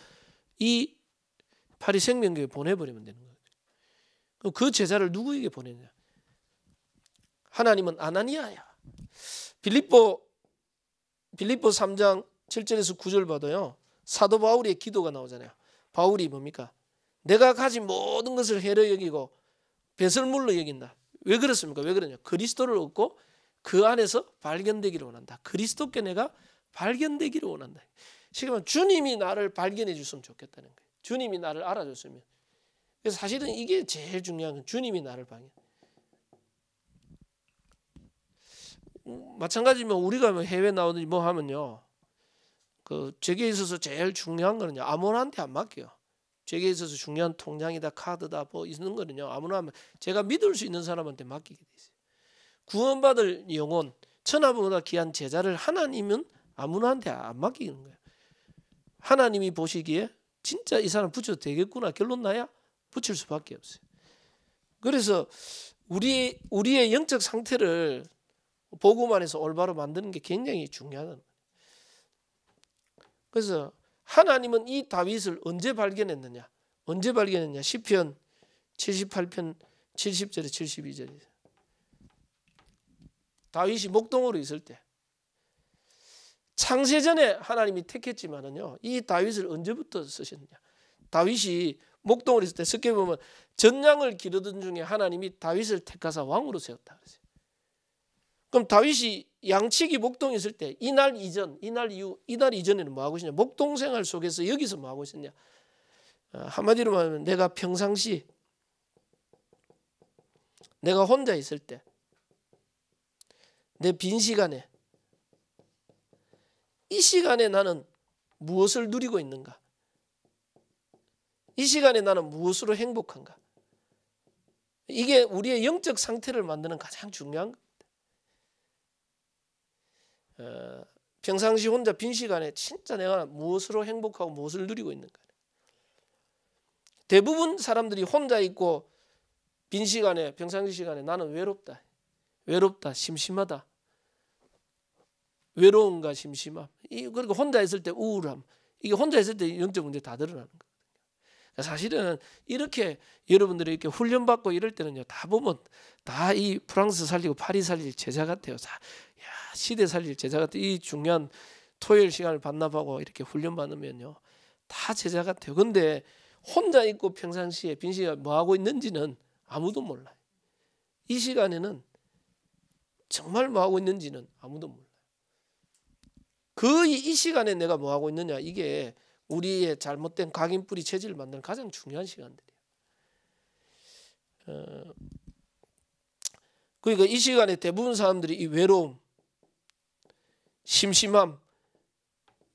이 파리 생명교회 보내버리면 되는 거예요. 그 제자를 누구에게 보내냐? 하나님은 아나니아야. 빌립보 빌립보 3장 7절에서 9절 봐도요. 사도 바울의 기도가 나오잖아요. 바울이 뭡니까? 내가 가진 모든 것을 해로 여기고 배설물로 여긴다. 왜 그렇습니까? 왜 그러냐? 그리스도를 얻고 그 안에서 발견되기를 원한다. 그리스도께 내가 발견되기를 원한다. 지금 주님이 나를 발견해 줬으면 좋겠다는 거예요. 주님이 나를 알아줬으면. 그래서 사실은 이게 제일 중요한 건 주님이 나를 발견. 마찬가지면 우리가 뭐 해외 나오든지 뭐 하면요. 그 제게 있어서 제일 중요한 거는요. 아무한테 안 맡겨요. 제게 있어서 중요한 통장이다 카드다 뭐 있는 거는요 아무나 하면 제가 믿을 수 있는 사람한테 맡기게 돼어요 구원받을 영혼 천하보다 귀한 제자를 하나님은 아무나한테 안 맡기는 거예요. 하나님이 보시기에 진짜 이 사람 붙여도 되겠구나 결론 나야 붙일 수밖에 없어요. 그래서 우리 우리의 영적 상태를 보고만 해서 올바로 만드는 게 굉장히 중요하다는 거예요. 그래서 하나님은 이 다윗을 언제 발견했느냐? 언제 발견했냐? 시편 78편 70절에 7 2절에 다윗이 목동으로 있을 때 창세전에 하나님이 택했지만은요. 이 다윗을 언제부터 쓰셨느냐? 다윗이 목동을 있을 때 섞여 보면 전량을 기르던 중에 하나님이 다윗을 택하사 왕으로 세웠다 그러세요. 그럼 다윗이 양치기 목동에 있을 때 이날 이전, 이날 이후, 이날 이전에는 뭐 하고 있었냐? 목동 생활 속에서 여기서 뭐 하고 있었냐? 아, 한마디로 말하면 내가 평상시 내가 혼자 있을 때 내 빈 시간에 이 시간에 나는 무엇을 누리고 있는가? 이 시간에 나는 무엇으로 행복한가? 이게 우리의 영적 상태를 만드는 가장 중요한 어, 평상시 혼자 빈 시간에 진짜 내가 무엇으로 행복하고 무엇을 누리고 있는가 대부분 사람들이 혼자 있고 빈 시간에 평상시 시간에 나는 외롭다 외롭다 심심하다 외로움과 심심함 그리고 혼자 있을 때 우울함 이게 혼자 있을 때 영적 문제 다 드러나는 거예요 사실은 이렇게 여러분들이 이렇게 훈련받고 이럴 때는요 다 보면 다 이 프랑스 살리고 파리 살릴 제자 같아요 다 시대 살릴 제자 가이 중요한 토요일 시간을 반납하고 이렇게 훈련 받으면요 다 제자가 되근데 혼자 있고 평상시에 빈씨가 뭐 하고 있는지는 아무도 몰라요. 이 시간에는 정말 뭐 하고 있는지는 아무도 몰라요. 그이 시간에 내가 뭐 하고 있느냐 이게 우리의 잘못된 각인뿌리 체질을 만드는 가장 중요한 시간들이에요. 어, 그러니까 이 시간에 대부분 사람들이 이 외로움, 심심함,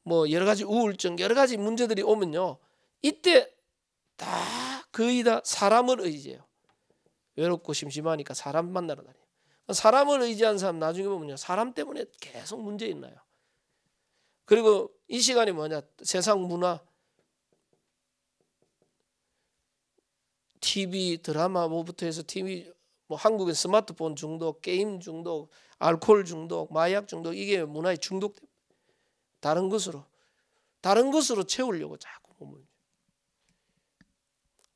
뭐 여러 가지 우울증, 여러 가지 문제들이 오면요. 이때 다 거의 다 사람을 의지해요. 외롭고 심심하니까 사람 만나러 다녀요. 사람을 의지한 사람 나중에 보면요. 사람 때문에 계속 문제 있나요? 그리고 이 시간이 뭐냐? 세상 문화, TV 드라마 뭐부터 해서 TV 뭐 한국의 스마트폰 중독, 게임 중독, 알코올 중독, 마약 중독 이게 문화에 중독됩다른 것으로 다른 것으로 채우려고 자꾸 몸을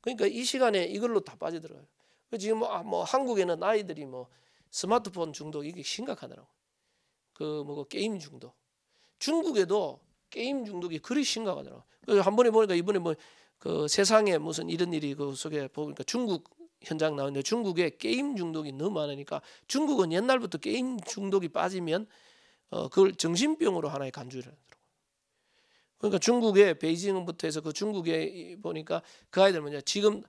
그러니까 이 시간에 이걸로 다 빠져들어요. 그 지금 뭐, 아, 뭐 한국에는 아이들이 뭐 스마트폰 중독 이게 심각하더라고. 그 뭐고 그 게임 중독. 중국에도 게임 중독이 그리 심각하더라고. 그한 번에 보니까 이번에 뭐 그 세상에 무슨 이런 일이 그 속에 보니까 중국 현장 나오는데 중국에 게임 중독이 너무 많으니까 중국은 옛날부터 게임 중독이 빠지면 어 그걸 정신병으로 하나의 간주를 하더라고 그러니까 중국에 베이징부터 해서 그 중국에 보니까 그 아이들 뭐냐 지금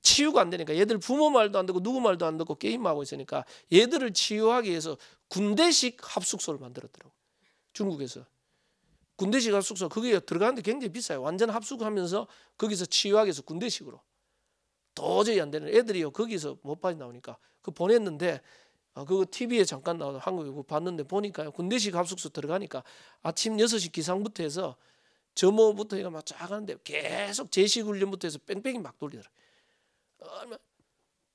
치유가 안 되니까 얘들 부모 말도 안 듣고 누구 말도 안 듣고 게임하고 있으니까 얘들을 치유하기 위해서 군대식 합숙소를 만들었더라고 중국에서 군대식 합숙소 거기에 들어가는데 굉장히 비싸요 완전 합숙하면서 거기서 치유하기 위해서 군대식으로 도저히 안 되는 애들이요 거기서 못 빠져나오니까 그 보냈는데 아, 그거 TV에 잠깐 나와서 한국에 봤는데 보니까요 군대식 합숙소 들어가니까 아침 6시 기상부터 해서 점호부터 해가 막 쫙 하는데 계속 제식 훈련부터 해서 뺑뺑이 막 돌리더라고요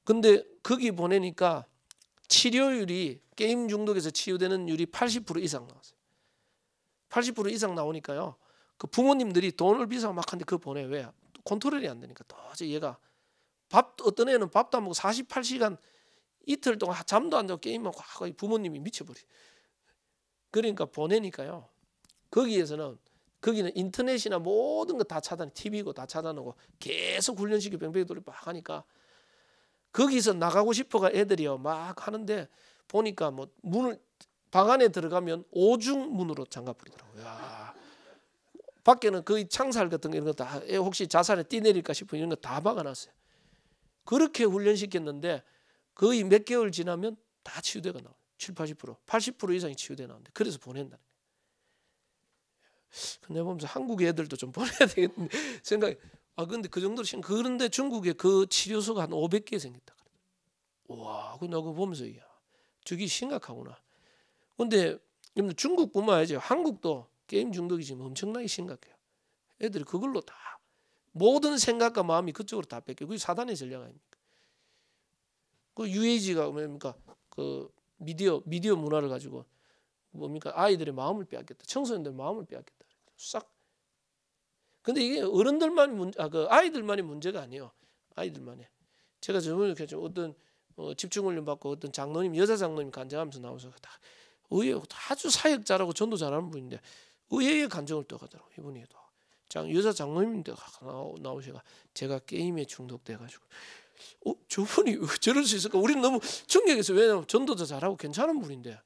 근데 거기 보내니까 치료율이 게임 중독에서 치유되는 율이 80% 이상 나왔어요 80% 이상 나오니까요 그 부모님들이 돈을 비싸고 막 하는데 그거 보내 왜 컨트롤이 안 되니까 도저히 얘가 밥 어떤 애는 밥도 안 먹고 48시간 이틀 동안 잠도 안 자고 게임하고 거의 부모님이 미쳐버리. 그러니까 보내니까요. 거기에서는 거기는 인터넷이나 모든 거 다 차단, TV고 다 차단하고 계속 훈련시키고 병병이 돌이 막 하니까 거기서 나가고 싶어가 애들이요 막 하는데 보니까 뭐 문을 방 안에 들어가면 오중 문으로 장갑 뿌리더라고요. 밖에는 거의 창살 같은 거 이런 거 다 혹시 자살에 뛰내릴까 싶은 이런 거 다 박아놨어요. 그렇게 훈련시켰는데 거의 몇 개월 지나면 다 치유대가 나와요. 7, 80%, 80% 이상이 치유대 나오는데 그래서 보낸다는 거예요. 근데 보면서 한국 애들도 좀 보내야 되겠는데 생각이 아 근데 그 정도로 심 그런데 중국에 그 치료소가 한 500개 생겼다 와, 그나 그 보면서 야, 저기 심각하구나. 근데 중국뿐만 아니죠. 한국도 게임 중독이 지금 엄청나게 심각해요. 애들이 그걸로 다 모든 생각과 마음이 그쪽으로 다 뺏겨. 그게 사단의 전략 아닙니까? 그 UAG가 뭡니까? 그 미디어 미디어 문화를 가지고 뭡니까? 아이들의 마음을 빼앗겠다. 청소년들 마음을 빼앗겠다. 싹. 근데 이게 어른들만 문제 아, 그 아이들만의 문제가 아니에요. 아이들만의. 제가 저번에 좀 어떤 어, 집중훈련 받고 어떤 장로님 여자 장로님 간증하면서 나와서 다 의외 아주 사역자라고 전도 잘하는 분인데 의외의 간증을 또 하더라고 이분이 또장 여자 장로님도 나오셔가 제가 게임에 중독돼가지고 어, 저분이 저럴 수 있을까? 우리는 너무 충격했어 왜냐면 전도도 잘하고 괜찮은 분인데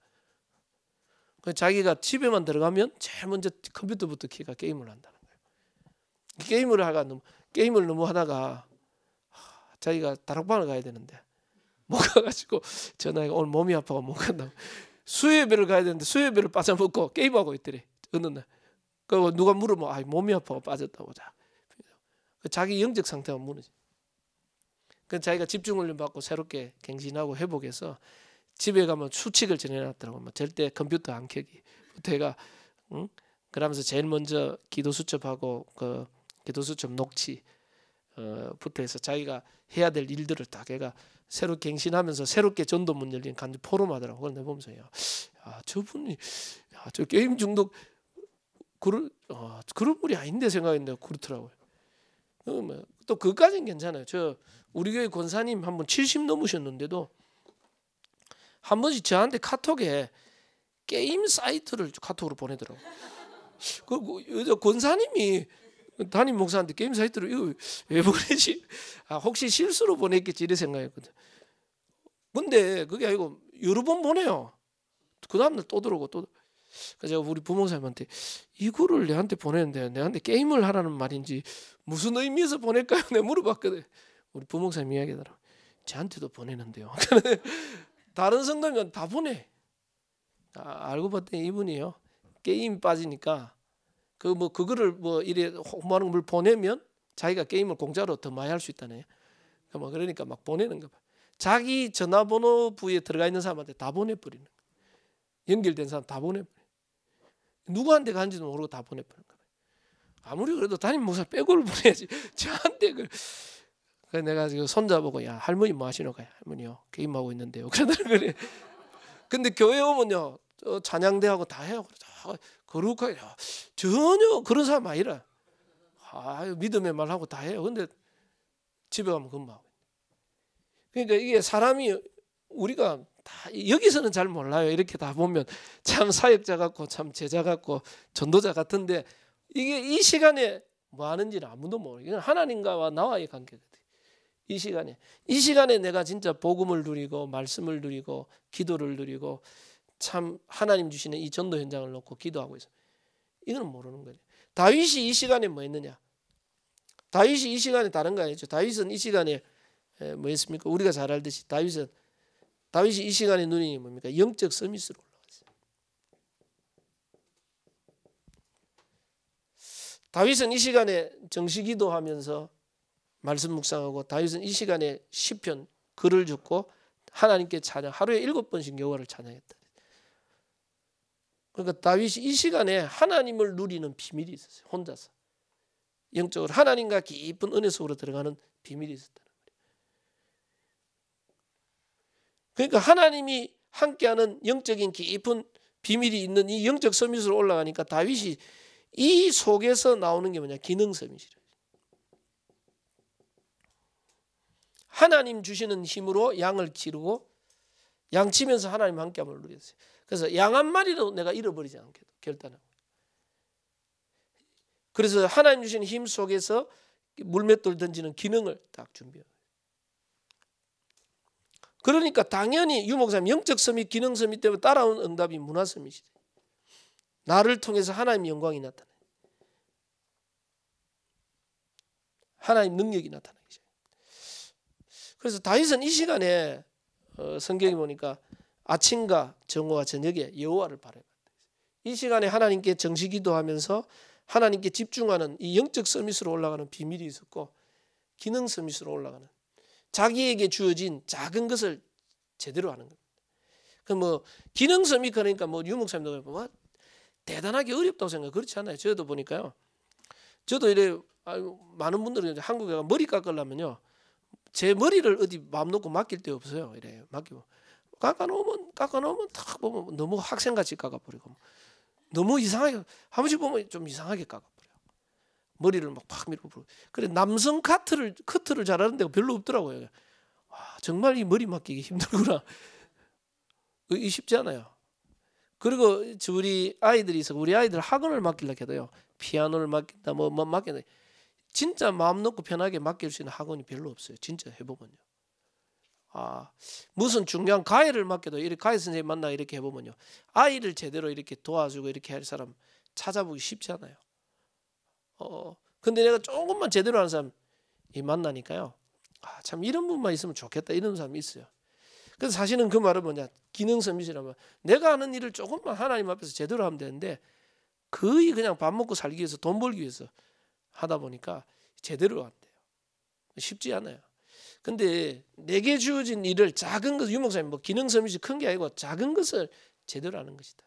그 자기가 집에만 들어가면 제일 먼저 컴퓨터부터 키가 게임을 한다는 거예요. 그 게임을 하가 너무 게임을 너무 하다가 자기가 다락방을 가야 되는데 못 가가지고 전화가 오늘 몸이 아파서 못 간다고 수요예배를 가야 되는데 수요예배를 빠져먹고 게임하고 있더래 어느 날. 그 누가 물으면 아 몸이 아파 빠졌다고 자. 자기 영적 상태가 무너지. 그 자기가 집중 훈련 받고 새롭게 갱신하고 회복해서 집에 가면 수칙을 정해놨더라고. 뭐 절대 컴퓨터 안 켜기. 부터가 응? 그러면서 제일 먼저 기도 수첩하고 그 기도 수첩 녹취 어, 부터 해서 자기가 해야 될 일들을 다 걔가 새로 갱신하면서 새롭게 전도문 열린 간주 포럼 하더라고. 그걸 내 보면서요. 아, 저분이 아, 저 게임 중독 그룹 어, 그룹물이 아닌데 생각했는데 그렇더라고요. 어, 뭐, 또 그까진 괜찮아요. 저 우리 교회 권사님 한번70 넘으셨는데도 한 번씩 저한테 카톡에 게임 사이트를 카톡으로 보내더라고요. 그리고 권사님이 담임 목사한테 게임 사이트를 이거 왜 보내지? 아 혹시 실수로 보냈겠지 이래 생각했거든. 근데 그게 아니고 여러 번 보내요. 그 다음날 또 들어오고 또 그래서 우리 부모님한테 이거를 내한테 보내는데 내한테 게임을 하라는 말인지 무슨 의미에서 보낼까요? 내가 물어봤거든. 우리 부모님 이야기더라. 저한테도 보내는데요. 다른 성도은다 보내. 아, 알고 봤더니 이분이요 게임 빠지니까 그 뭐 그거를 뭐 이래 홍보하는 걸 보내면 자기가 게임을 공짜로 더 많이 할 수 있다네. 그러니까 뭐 그러니까 막 보내는 거 봐. 자기 전화번호부에 들어가 있는 사람한테 다 보내버리는 거. 연결된 사람 다 보내버려. 누구한테 간지도 모르고 다 보내버린 거예요. 아무리 그래도 담임 목사 빼고를 보내야지 저한테 그 그래 내가 지금 손잡고 야 할머니 뭐 하시는 거야 할머니요 게임하고 있는데요 그러더니 그래 근데 교회 오면요 찬양대하고 다 해요 그래서 거룩하게 전혀 그런 사람 아니라 아 믿음의 말하고 다 해요 근데 집에 가면 금방 그러니까 이게 사람이 우리가 다 여기서는 잘 몰라요. 이렇게 다 보면 참 사역자 같고 참 제자 같고 전도자 같은데 이게 이 시간에 뭐 하는지는 아무도 모르고 이건 하나님과 나와의 관계거든. 이 시간에 이 시간에 내가 진짜 복음을 누리고 말씀을 누리고 기도를 누리고 참 하나님 주시는 이 전도 현장을 놓고 기도하고 있어요. 이건 모르는 거예요. 다윗이 이 시간에 뭐 했느냐? 다윗이 이 시간에 다른 거 아니죠. 다윗은 이 시간에 뭐 했습니까? 우리가 잘 알듯이 다윗은 다윗이 이 시간에 눈이 뭡니까? 영적 서밋으로 올라왔어요. 다윗은 이 시간에 정시기도 하면서 말씀 묵상하고 다윗은 이 시간에 시편 글을 줍고 하나님께 찬양 하루에 일곱 번씩 여호와를 찬양했다. 그러니까 다윗이 이 시간에 하나님을 누리는 비밀이 있었어요. 혼자서. 영적으로 하나님과 깊은 은혜 속으로 들어가는 비밀이 있었다. 그러니까 하나님이 함께하는 영적인 깊은 비밀이 있는 이 영적 서밋으로 올라가니까 다윗이 이 속에서 나오는 게 뭐냐 기능 서밋이래. 하나님 주시는 힘으로 양을 기르고 양치면서 하나님 함께함을 누리어요 그래서 양 한 마리도 내가 잃어버리지 않게 결단한 거 그래서 하나님 주신 힘 속에서 물맷돌 던지는 기능을 딱 준비해요. 그러니까 당연히 유목사님 영적 섬이 기능 섬이 때문에 따라온 응답이 문화 섬이시대. 나를 통해서 하나님 영광이 나타나요. 하나님 능력이 나타나 그래서 다윗은 이 시간에 어, 성경이 보니까 아침과 정오와 저녁에 여호와를 바라봤다. 이 시간에 하나님께 정시기도하면서 하나님께 집중하는 이 영적 서밋으로 올라가는 비밀이 있었고 기능 서밋으로 올라가는 자기에게 주어진 작은 것을 제대로 하는 겁니다. 그뭐 기능섬이 그러니까 뭐, 뭐 유목사님도 보 대단하게 어렵다고 생각 그렇지 않아요. 저도 보니까요. 저도 이래 많은 분들은 한국에 머리 깎으려면요. 제 머리를 어디 마음 놓고 맡길 데 없어요. 이래 맡기고 깎아놓으면 깎아놓으면 탁 보면 너무 학생같이 깎아버리고 뭐 너무 이상하게 한 번씩 보면 좀 이상하게 깎아. 머리를 막 팍 밀고 부르고. 그래 남성 카트를 커트를 잘하는 데가 별로 없더라고요. 와, 정말 이 머리 맡기기 힘들구나. 이 쉽지 않아요. 그리고 우리 아이들이 있어 우리 아이들 학원을 맡기려 해도요 피아노를 맡긴다 뭐, 뭐 맡긴다 진짜 마음 놓고 편하게 맡길 수 있는 학원이 별로 없어요 진짜 해보면요 아 무슨 중요한 가해를 맡겨도 이렇게 가해 선생님 만나 이렇게 해보면요 아이를 제대로 이렇게 도와주고 이렇게 할 사람 찾아보기 쉽지 않아요 어, 어 근데 내가 조금만 제대로 하는 사람 이 만나니까요. 아, 참 이런 분만 있으면 좋겠다 이런 사람이 있어요. 그래서 사실은 그 말은 뭐냐 기능섬이시라면 내가 하는 일을 조금만 하나님 앞에서 제대로 하면 되는데 거의 그냥 밥 먹고 살기 위해서 돈 벌기 위해서 하다 보니까 제대로 안 돼요. 쉽지 않아요. 근데 내게 주어진 일을 작은 것 유목사님 뭐 기능섬이지 큰게 아니고 작은 것을 제대로 하는 것이다.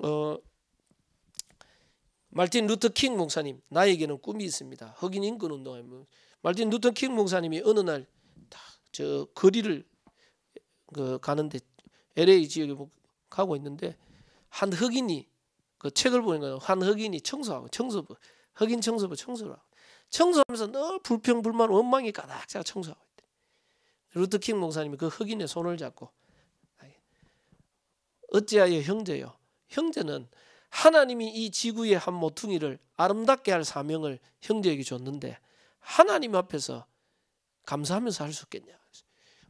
어 말틴 루터 킹 목사님 나에게는 꿈이 있습니다. 흑인 인권 운동하 말틴 루터 킹 목사님이 어느 날저 거리를 그 가는데 LA 지역에 뭐 가고 있는데 한 흑인이 그 책을 보니까 한 흑인이 청소하고 청소부 흑인 청소부 청소 하고 청소하면서 늘 불평 불만 원망이 가득 차 청소하고 있대. 루터 킹 목사님이 그 흑인의 손을 잡고 어찌하여 형제요 형제는 하나님이 이 지구의 한 모퉁이를 아름답게 할 사명을 형제에게 줬는데 하나님 앞에서 감사하면서 할수 있겠냐.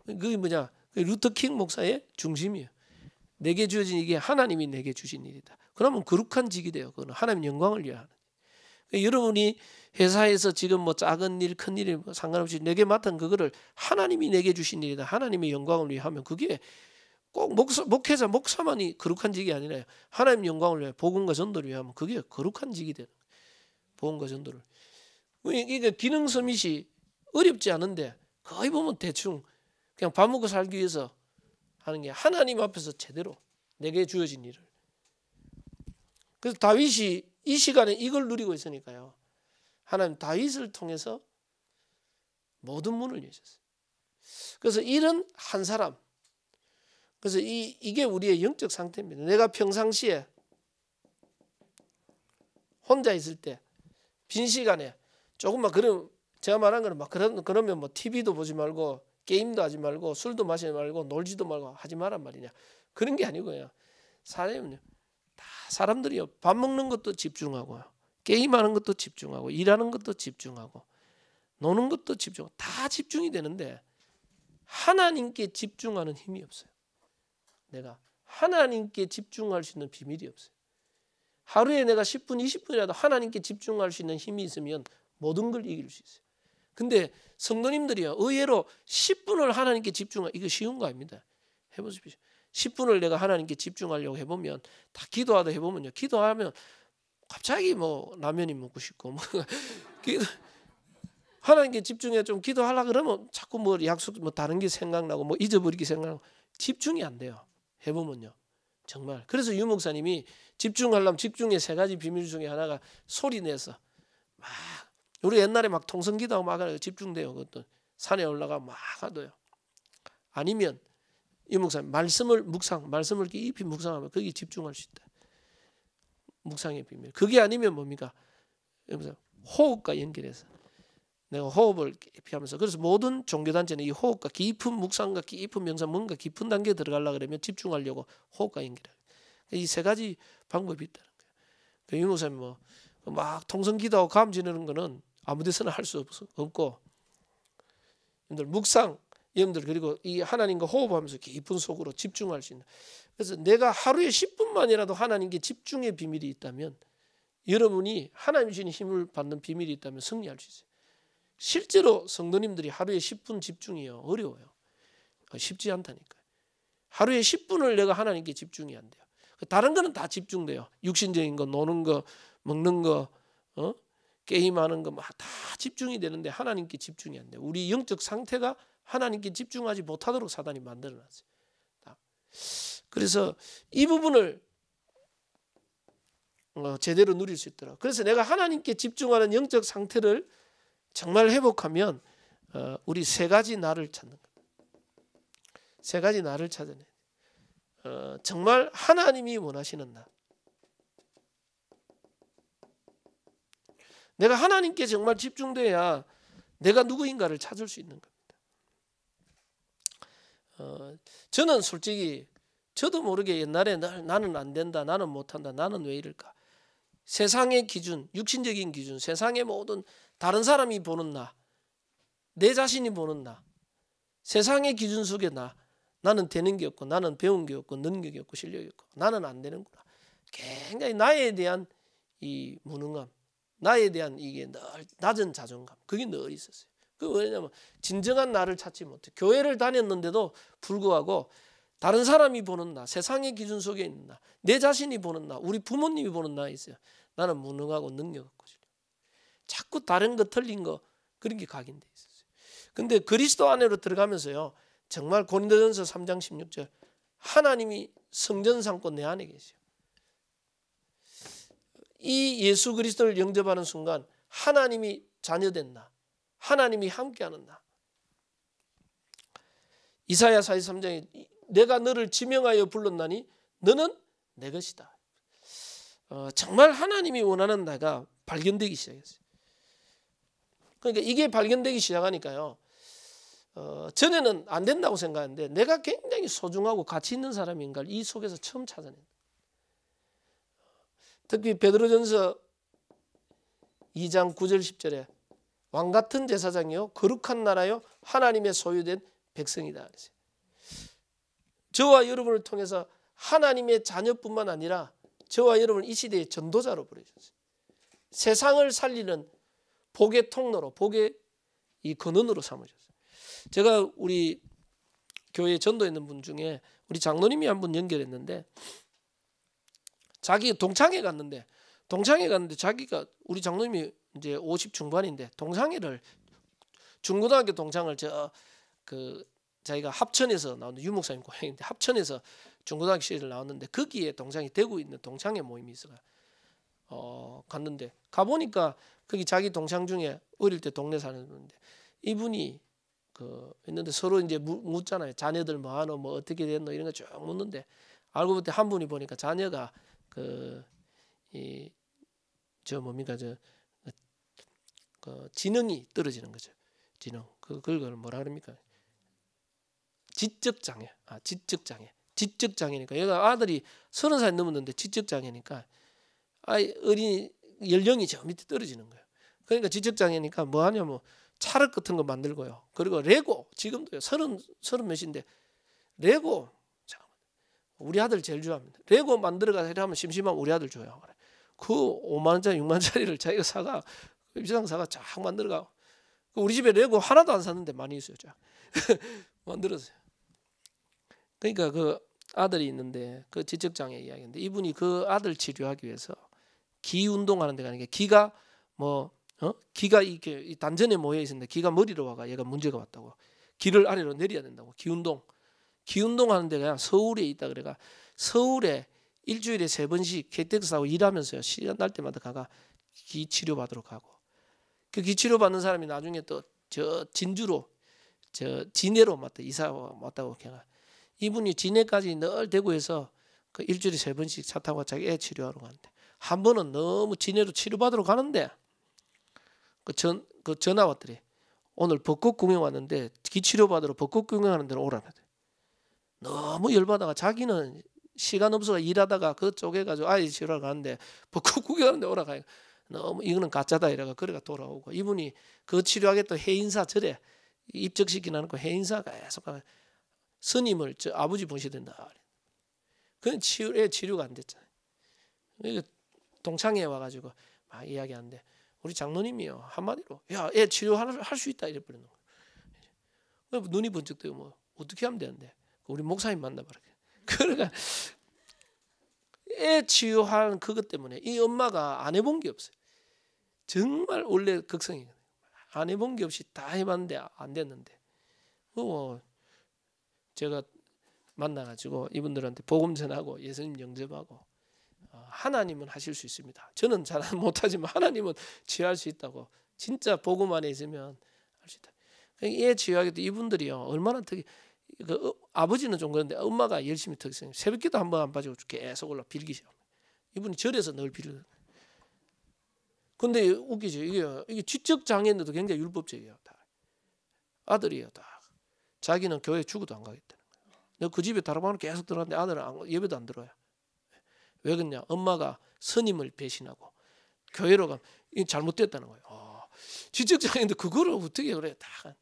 그게 뭐냐. 루터 킹 목사의 중심이에요. 내게 주어진 이게 하나님이 내게 주신 일이다. 그러면 거룩한 직이 돼요. 그건 하나님 영광을 위하여 그러니까 러분이 회사에서 지금 뭐 작은 일, 큰일 뭐 상관없이 내게 맡은 그거를 하나님이 내게 주신 일이다. 하나님의 영광을 위하면 그게 꼭 목사, 목회자, 목사만이 거룩한 직이 아니라 하나님 영광을 위해 복음과 전도를 위하면 그게 거룩한 직이 되는 거예요. 복음과 전도를. 그러 뭐 기능 서밋이 어렵지 않은데 거의 보면 대충 그냥 밥 먹고 살기 위해서 하는 게 하나님 앞에서 제대로 내게 주어진 일을. 그래서 다윗이 이 시간에 이걸 누리고 있으니까요. 하나님 다윗을 통해서 모든 문을 여셨어요. 그래서 이런 한 사람, 그래서 이, 이게 우리의 영적 상태입니다. 내가 평상시에 혼자 있을 때 빈 시간에 조금만 그런 제가 말한 거는 막 그런 그러면 뭐 TV도 보지 말고 게임도 하지 말고 술도 마시지 말고 놀지도 말고 하지 말란 말이냐 그런 게 아니고요. 사람은요 다 사람들이요 밥 먹는 것도 집중하고 게임하는 것도 집중하고 일하는 것도 집중하고 노는 것도 집중하고 다 집중이 되는데 하나님께 집중하는 힘이 없어요. 내가 하나님께 집중할 수 있는 비밀이 없어요. 하루에 내가 10분, 20분이라도 하나님께 집중할 수 있는 힘이 있으면 모든 걸 이길 수 있어요. 근데 성도님들이요. 의외로 10분을 하나님께 집중하 이거 쉬운 거 아닙니다. 해 보십시오. 10분을 내가 하나님께 집중하려고 해 보면 다 기도하다 해 보면요. 기도하면 갑자기 뭐 라면이 먹고 싶고 뭐 기도 하나님께 집중해 좀 기도하려 고 그러면 자꾸 뭐 약속 뭐 다른 게 생각나고 뭐 잊어버리기 생각나고 집중이 안 돼요. 해보면요. 정말. 그래서 유 목사님이 집중하려면 집중의 세 가지 비밀 중에 하나가 소리 내서 막 우리 옛날에 막 통성기도 막 집중돼요. 그것도 산에 올라가 막 하도요. 아니면 유 목사님 말씀을 묵상, 말씀을 깊이 묵상하면 거기 집중할 수 있다. 묵상의 비밀. 그게 아니면 뭡니까? 여기서 호흡과 연결해서 내가 호흡을 피하면서 그래서 모든 종교 단체는 이 호흡과 깊은 묵상과 깊은 명상 뭔가 깊은 단계에 들어가려 고 그러면 집중하려고 호흡과 연결해. 이세 가지 방법이 있다는 거예요. 그 윤호쌤 뭐막 그 통성기도하고 감 지내는 거는 아무 데서나 할 수 없고 여러분들 묵상 여러분들 그리고 이 하나님과 호흡하면서 깊은 속으로 집중할 수 있는 그래서 내가 하루에 10분만이라도 하나님께 집중의 비밀이 있다면 여러분이 하나님 주신 힘을 받는 비밀이 있다면 승리할 수 있어요. 실제로 성도님들이 하루에 10분 집중이요 어려워요. 그러니까 쉽지 않다니까요. 하루에 10분을 내가 하나님께 집중이 안 돼요. 그 다른 거는 다 집중돼요. 육신적인 거, 노는 거, 먹는 거, 어? 게임하는 거다 뭐 집중이 되는데 하나님께 집중이 안 돼요. 우리 영적 상태가 하나님께 집중하지 못하도록 사단이 만들어놨어요. 그래서 이 부분을 어, 제대로 누릴 수 있도록. 그래서 내가 하나님께 집중하는 영적 상태를 정말 회복하면 어, 우리 세 가지 나를 찾는 거세 가지 나를 찾아내. 어, 정말 하나님이 원하시는 나. 내가 하나님께 정말 집중돼야 내가 누구인가를 찾을 수 있는 겁니다. 어, 저는 솔직히 저도 모르게 옛날에 나는 안 된다, 나는 못한다, 나는 왜 이럴까. 세상의 기준, 육신적인 기준, 세상의 모든 다른 사람이 보는 나, 내 자신이 보는 나, 세상의 기준 속에 나, 나는 되는 게 없고 나는 배운 게 없고 능력이 없고 실력이 없고 나는 안 되는구나. 굉장히 나에 대한 이 무능함, 나에 대한 이게 늘 낮은 자존감, 그게 늘 있었어요. 그 왜냐면 진정한 나를 찾지 못해. 교회를 다녔는데도 불구하고 다른 사람이 보는 나, 세상의 기준 속에 있는 나, 내 자신이 보는 나, 우리 부모님이 보는 나 있어요. 나는 무능하고 능력 없고 자꾸 다른 거 틀린 거 그런 게 각인돼 있었어요. 근데 그리스도 안으로 들어가면서요. 정말 고린도전서 3장 16절 하나님이 성전 삼고 내 안에 계세요. 이 예수 그리스도를 영접하는 순간 하나님이 자녀됐나? 하나님이 함께하는 나. 이사야 43장에 내가 너를 지명하여 불렀나니 너는 내 것이다. 어, 정말 하나님이 원하는 나가 발견되기 시작했어요. 그러니까 이게 발견되기 시작하니까요. 어, 전에는 안 된다고 생각했는데 내가 굉장히 소중하고 가치 있는 사람인가를 이 속에서 처음 찾아낸다. 특히 베드로전서 2장 9절 10절에 왕 같은 제사장이요 거룩한 나라요 하나님의 소유된 백성이다 저와 여러분을 통해서 하나님의 자녀뿐만 아니라 저와 여러분이 시대의 전도자로 부르셨어요. 세상을 살리는 복의 통로로 복의 이 근원으로 삼으셨어요. 제가 우리 교회 전도했는 분 중에 우리 장로님이 한 분 연결했는데 자기 동창회 갔는데 동창회 갔는데 자기가 우리 장로님이 이제 50 중반인데 동창회를 중고등학교 동창을 저 그 자기가 합천에서 나오 유목사님 고향인데 합천에서 중고등학교 시절 나왔는데 거기에 동창이 대구 있는 동창회 모임이 있어요. 어 갔는데 가 보니까 거기 자기 동창 중에 어릴 때 동네 사는 분인데 이분이 그 했는데 서로 이제 묻잖아요. 자녀들 뭐하노 뭐 어떻게 됐노 이런 거 쭉 묻는데 알고 보니 한 분이 보니까 자녀가 그 이저 뭡니까 저그 지능이 떨어지는 거죠. 지능 그 그걸 뭐라 그럽니까? 지적 장애. 아 지적 장애. 지적 장애니까 얘가 아들이 서른 살 넘었는데 지적 장애니까 아이 어린 연령이 저 밑에 떨어지는 거예요. 그러니까 지적장애니까 뭐 하냐면 뭐 차를 같은 거 만들고요. 그리고 레고 지금도요. 서른 서른 몇인데 레고 우리 아들 제일 좋아합니다. 레고 만들어가서 하면 심심하면 우리 아들 줘요. 그래. 그 5만 원짜리 6만 원짜리를 자기가 사가 비상 사가 쫙 만들어가고 그 우리 집에 레고 하나도 안 샀는데 많이 있어요. 쫙 만들었어요. 그러니까 그 아들이 있는데 그 지적장애 이야기인데 이분이 그 아들 치료하기 위해서 기 운동하는 데가 아니라 기가 뭐 어? 기가 이렇게 단전에 모여 있는데 기가 머리로 와가 얘가 문제가 왔다고 기를 아래로 내려야 된다고 기 운동 기 운동하는 데가 서울에 있다 그래가 서울에 일주일에 세 번씩 k t 사고 일하면서요 시간 날 때마다 가가 기 치료 받으러 가고 그 기 치료 받는 사람이 나중에 또 저 진주로 저 진해로 맞다 이사 왔다고 걔가 이분이 진해까지 늘 대구에서 그 일주일에 세 번씩 차 타고 자기 애 치료하러 간대. 한 번은 너무 진해로 치료받으러 가는데 그, 전, 그 전화 왔더래. 오늘 벚꽃 구경 왔는데 기치료받으러 벚꽃 구경하는 데로 오라며. 너무 열받아가 자기는 시간 없어가 일하다가 그쪽에가지고 아이 치료하러 가는데 벚꽃 구경하는 데 오라 가요. 너무 이거는 가짜다 이래가 그래가 돌아오고 이분이 그 치료하겠다 해인사 절에 입적시키는 않고 그 해인사 계속 가면 스님을 저 아버지 보시야 된다. 그건 치료에 예, 치료가 안 됐잖아요. 동창회에 와가지고 막 이야기하는데 우리 장로님이요 한마디로 야애 치료할 수 있다 이래 버리는 거예요. 뭐 눈이 번쩍 뜨고 뭐 어떻게 하면 되는데 그 우리 목사님 만나봐라. 그러니까 애 치유하는 그것 때문에 이 엄마가 안 해본 게 없어요. 정말 원래 극성이거든요. 안 해본 게 없이 다 해봤는데 안 됐는데 뭐 제가 만나가지고 이분들한테 복음 전하고 예수님 영접하고 어, 하나님은 하실 수 있습니다. 저는 잘 못하지만 하나님은 치유할 수 있다고 진짜 복음 안에 있으면 할 수 있다. 예 치유하기도 이분들이요 얼마나 특이 그, 어, 아버지는 좀 그런데 엄마가 열심히 특성 새벽기도 한번안 빠지고 계속 올라 빌기 시 이분이 절에서 늘 빌는. 근데 웃기죠 이게 이게 지적 장애인데도 굉장히 율법적이에요 다 아들이에요 다 자기는 교회 죽어도 안 가겠다는 거예요. 그 집에 다른 방은 계속 들어갔는데 아들은 안, 예배도 안 들어요. 왜 그러냐? 엄마가 스님을 배신하고 교회로 가면 이 잘못됐다는 거예요. 아, 지적장애인데 그거를 어떻게 그래? 다.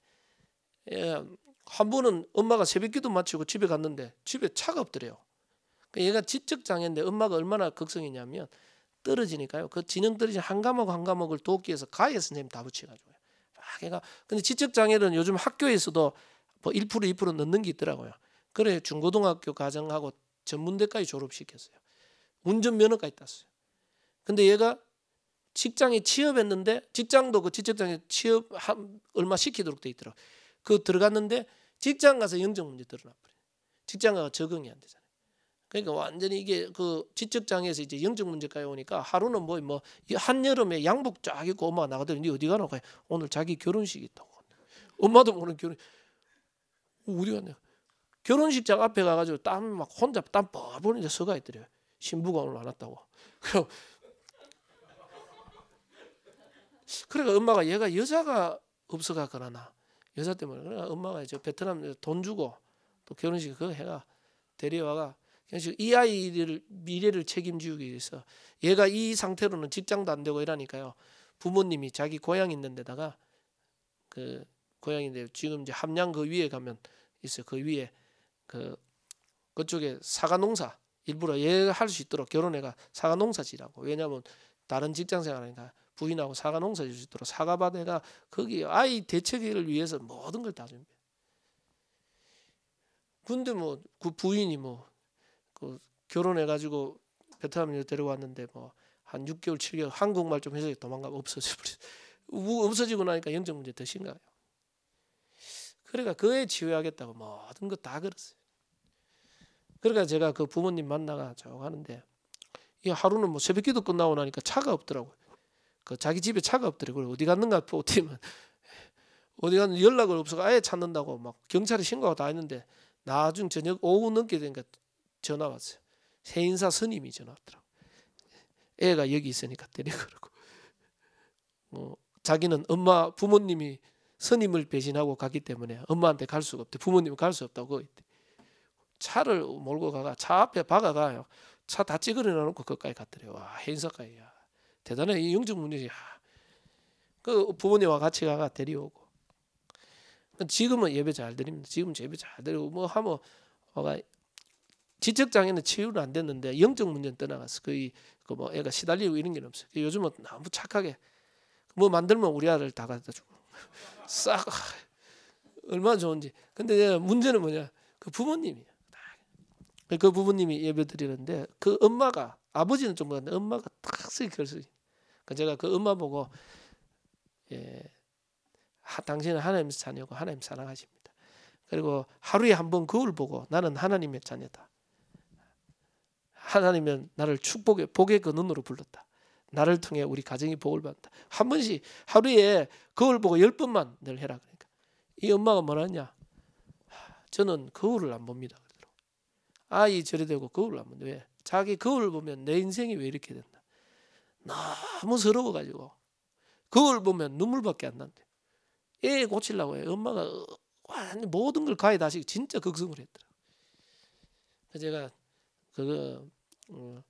예, 한은 엄마가 새벽기도 마치고 집에 갔는데 집에 차가 없더래요. 그러니까 얘가 지적장애인데 엄마가 얼마나 극성이냐면 떨어지니까요. 그 진영 떨어진 한 과목 한 과목을 돕기 위해서 가해 선생님 다 붙여가지고요. 막 얘가 근데 지적장애는 요즘 학교에서도 뭐1% 2% 넣는 게 있더라고요. 그래 중고등학교 가정하고 전문대까지 졸업시켰어요. 운전면허까지 땄어요. 근데 얘가 직장에 취업했는데 직장도 그 직장에 취업 한 얼마 시키도록 돼 있더라고. 그 들어갔는데 직장 가서 영적 문제 드러나 버려. 직장 가서 적응이 안 되잖아요. 그러니까 완전히 이게 그 지적장에서 이제 영적 문제까지 오니까 하루는 뭐뭐 뭐 한여름에 양복 쫙 입고 엄마가 나가더니 어디 가노? 오늘 자기 결혼식 있다고. 엄마도 모르는 결혼 어디 갔 결혼식장 앞에 가가지고 땀 막 혼자 땀 뻘뻘 이제 서가 있더래요. 신부가 오늘 안 왔다고. 그럼 그러니까 엄마가 얘가 여자가 없어가 거나 여자 때문에 그러니까 엄마가 저 베트남 돈 주고 또 결혼식 그거 해가 데려와가 그래서 이 아이를 미래를 책임지기 위해서 얘가 이 상태로는 직장도 안 되고 이러니까요 부모님이 자기 고향 있는 데다가 그 고향인데 지금 이제 함양 그 위에 가면 있어 그 위에 그 그쪽에 사과 농사 일부러 얘 할 수 있도록 결혼해가 사과 농사지라고 왜냐하면 다른 직장 생활하니까 부인하고 사과 농사질 수 있도록 사과밭에가 거기 아이 대책를 위해서 모든 걸 다 준비해. 근데 뭐그 부인이 뭐그 결혼해가지고 베트남에 데려왔는데 뭐 한 6개월 7개월 한국말 좀 해서 도망가 없어져 버려. 없어지고 나니까 영적 문제 더 심각해요. 그러니까 그에 지휘하겠다고 모든 거다 걸었어요. 그러니까 제가 그 부모님 만나가지고 하는데 이 하루는 뭐 새벽 기도 끝나고 나니까 차가 없더라고요. 그 자기 집에 차가 없더라고요. 어디 갔는가 보면 어디 갔는 연락을 없어서 아예 찾는다고 막 경찰에 신고하고 다 했는데 나중 저녁 오후 넘게 되니까 전화 왔어요. 세인사 스님이 전화 왔더라고. 애가 여기 있으니까 데리고 그러고. 뭐 자기는 엄마 부모님이 스님을 배신하고 갔기 때문에 엄마한테 갈 수가 없대. 부모님은 갈 수 없다고 있대. 차를 몰고 가가 차 앞에 박아가 요차 다찌그러 놓고 그까지 갔더래. 요 와, 해인사까지야. 대단해. 영적 문제야. 그 부모님과 같이 가가 데리오고. 그 지금은 예배 잘 드립니다. 지금 예배 잘 드리고 뭐 하면 뭐가 지적 장애는 치유는 안 됐는데 영적 문제는 떠나가서 거의 그뭐 애가 시달리고 이런 게 없어요. 그 요즘은 너무 착하게 뭐 만들면 우리 아들 다 갖다 주고 싹 얼마나 좋은지. 근데 문제는 뭐냐? 그 부모님이야. 그 부모님이 예배 드리는데 그 엄마가 아버지는 좀 그런데 엄마가 탁쓰결석그 그러니까 제가 그 엄마 보고 예, 하, 당신은 하나님 자녀고 하나님 사랑하십니다. 그리고 하루에 한 번 거울 보고 나는 하나님의 자녀다. 하나님은 나를 축복의 복의 그 눈으로 불렀다. 나를 통해 우리 가정이 복을 받는다. 한 번씩 하루에 거울 보고 열 번만 늘 해라 그러니까 이 엄마가 뭐라냐? 저는 거울을 안 봅니다. 아이 저리 되고 거울 안 본다. 왜? 자기 거울 보면 내 인생이 왜 이렇게 된다. 너무 서러워가지고 거울 보면 눈물밖에 안 난대. 애 고치려고 해. 엄마가 완전 모든 걸 가해 다시 진짜 극성을 했더라. 제가 그거 음,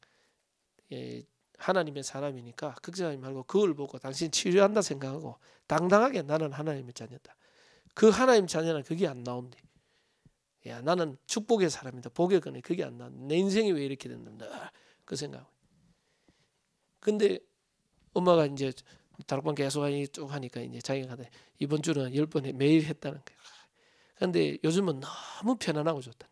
하나님의 사람이니까 극정하지 말고 그걸 보고 당신 치료한다 생각하고 당당하게 나는 하나님의 자녀다. 그 하나님 자녀는 그게 안 나온대. 야 나는 축복의 사람이다. 복의 근에 그게 안 나. 내 인생이 왜 이렇게 됐는가 그 생각. 근데 엄마가 이제 다락방 계속 쭉 하니까 이제 자기가 이번 주는 열 번에 매일 했다는 거야. 근데 요즘은 너무 편안하고 좋다.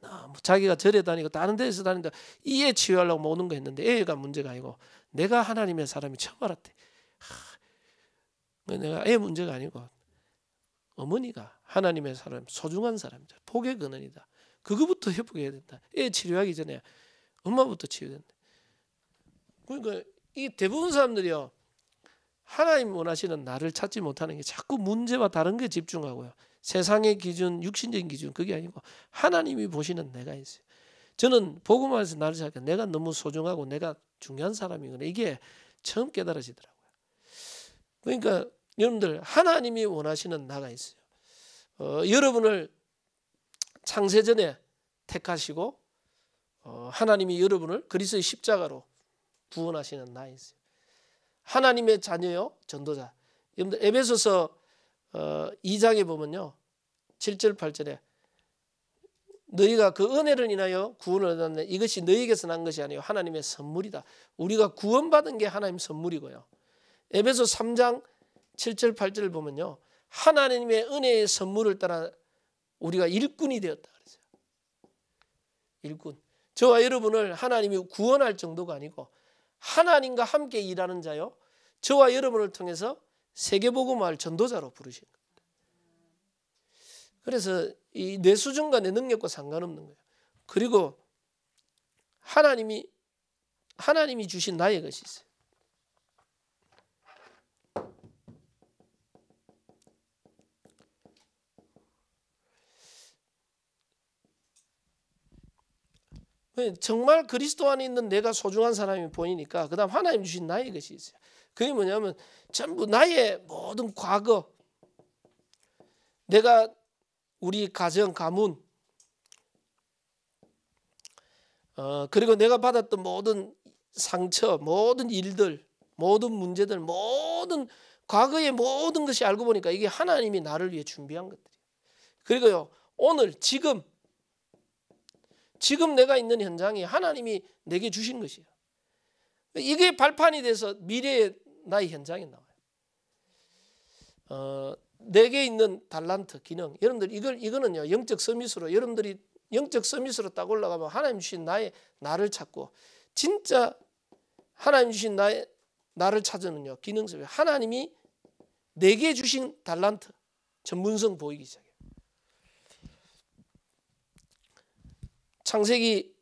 너무 자기가 절에 다니고 다른 데서다니다이해 치유하려고 모든거 뭐 했는데 애가 문제가 아니고 내가 하나님의 사람이 처음 알았대. 하, 내가 애 문제가 아니고 어머니가 하나님의 사람 소중한 사람이다. 복의 근원이다. 그거부터 회복해야 된다. 애 치료하기 전에 엄마부터 치유된다. 그러니까 이 대부분 사람들이요. 하나님 원하시는 나를 찾지 못하는 게 자꾸 문제와 다른 게 집중하고요. 세상의 기준, 육신적인 기준 그게 아니고 하나님이 보시는 내가 있어요. 저는 복음 안에서 나를 생각 내가 너무 소중하고 내가 중요한 사람이구나 이게 처음 깨달아지더라고요. 그러니까 여러분들 하나님이 원하시는 나가 있어요. 어, 여러분을 창세전에 택하시고 어, 하나님이 여러분을 그리스의 십자가로 구원하시는 나 있어요. 하나님의 자녀요 전도자. 여러분들 에베소서 어, 2장에 보면요. 7절 8절에 너희가 그 은혜를 인하여 구원을 얻었네 이것이 너희에게서 난 것이 아니요 하나님의 선물이다. 우리가 구원받은 게 하나님 선물이고요. 에베소 3장 7절 8절을 보면요. 하나님의 은혜의 선물을 따라 우리가 일꾼이 되었다 그러죠. 일꾼. 저와 여러분을 하나님이 구원할 정도가 아니고 하나님과 함께 일하는 자요. 저와 여러분을 통해서 세계복음화할 전도자로 부르신 겁니다. 그래서 이 내 수준과 내 능력과 상관없는 거예요. 그리고 하나님이 하나님이 주신 나의 것이 있어요. 예, 정말 그리스도 안에 있는 내가 소중한 사람이 보이니까 그다음 하나님 주신 나의 것이 있어요. 그게 뭐냐면 전부 나의 모든 과거 내가 우리 가정 가문 어, 그리고 내가 받았던 모든 상처, 모든 일들, 모든 문제들, 모든 과거의 모든 것이 알고 보니까 이게 하나님이 나를 위해 준비한 것들이에요. 그리고요. 오늘 지금 지금 내가 있는 현장이 하나님이 내게 주신 것이에요. 이게 발판이 돼서 미래의 나의 현장에 나와요. 어, 내게 있는 달란트, 기능. 여러분들 이걸 이거는요. 영적 서밋으로 여러분들이 영적 서밋으로 딱 올라가면 하나님 주신 나의 나를 찾고 진짜 하나님 주신 나의 나를 찾으는요. 기능 서밋. 하나님이 내게 주신 달란트 전문성 보이기 시작해요. 창세기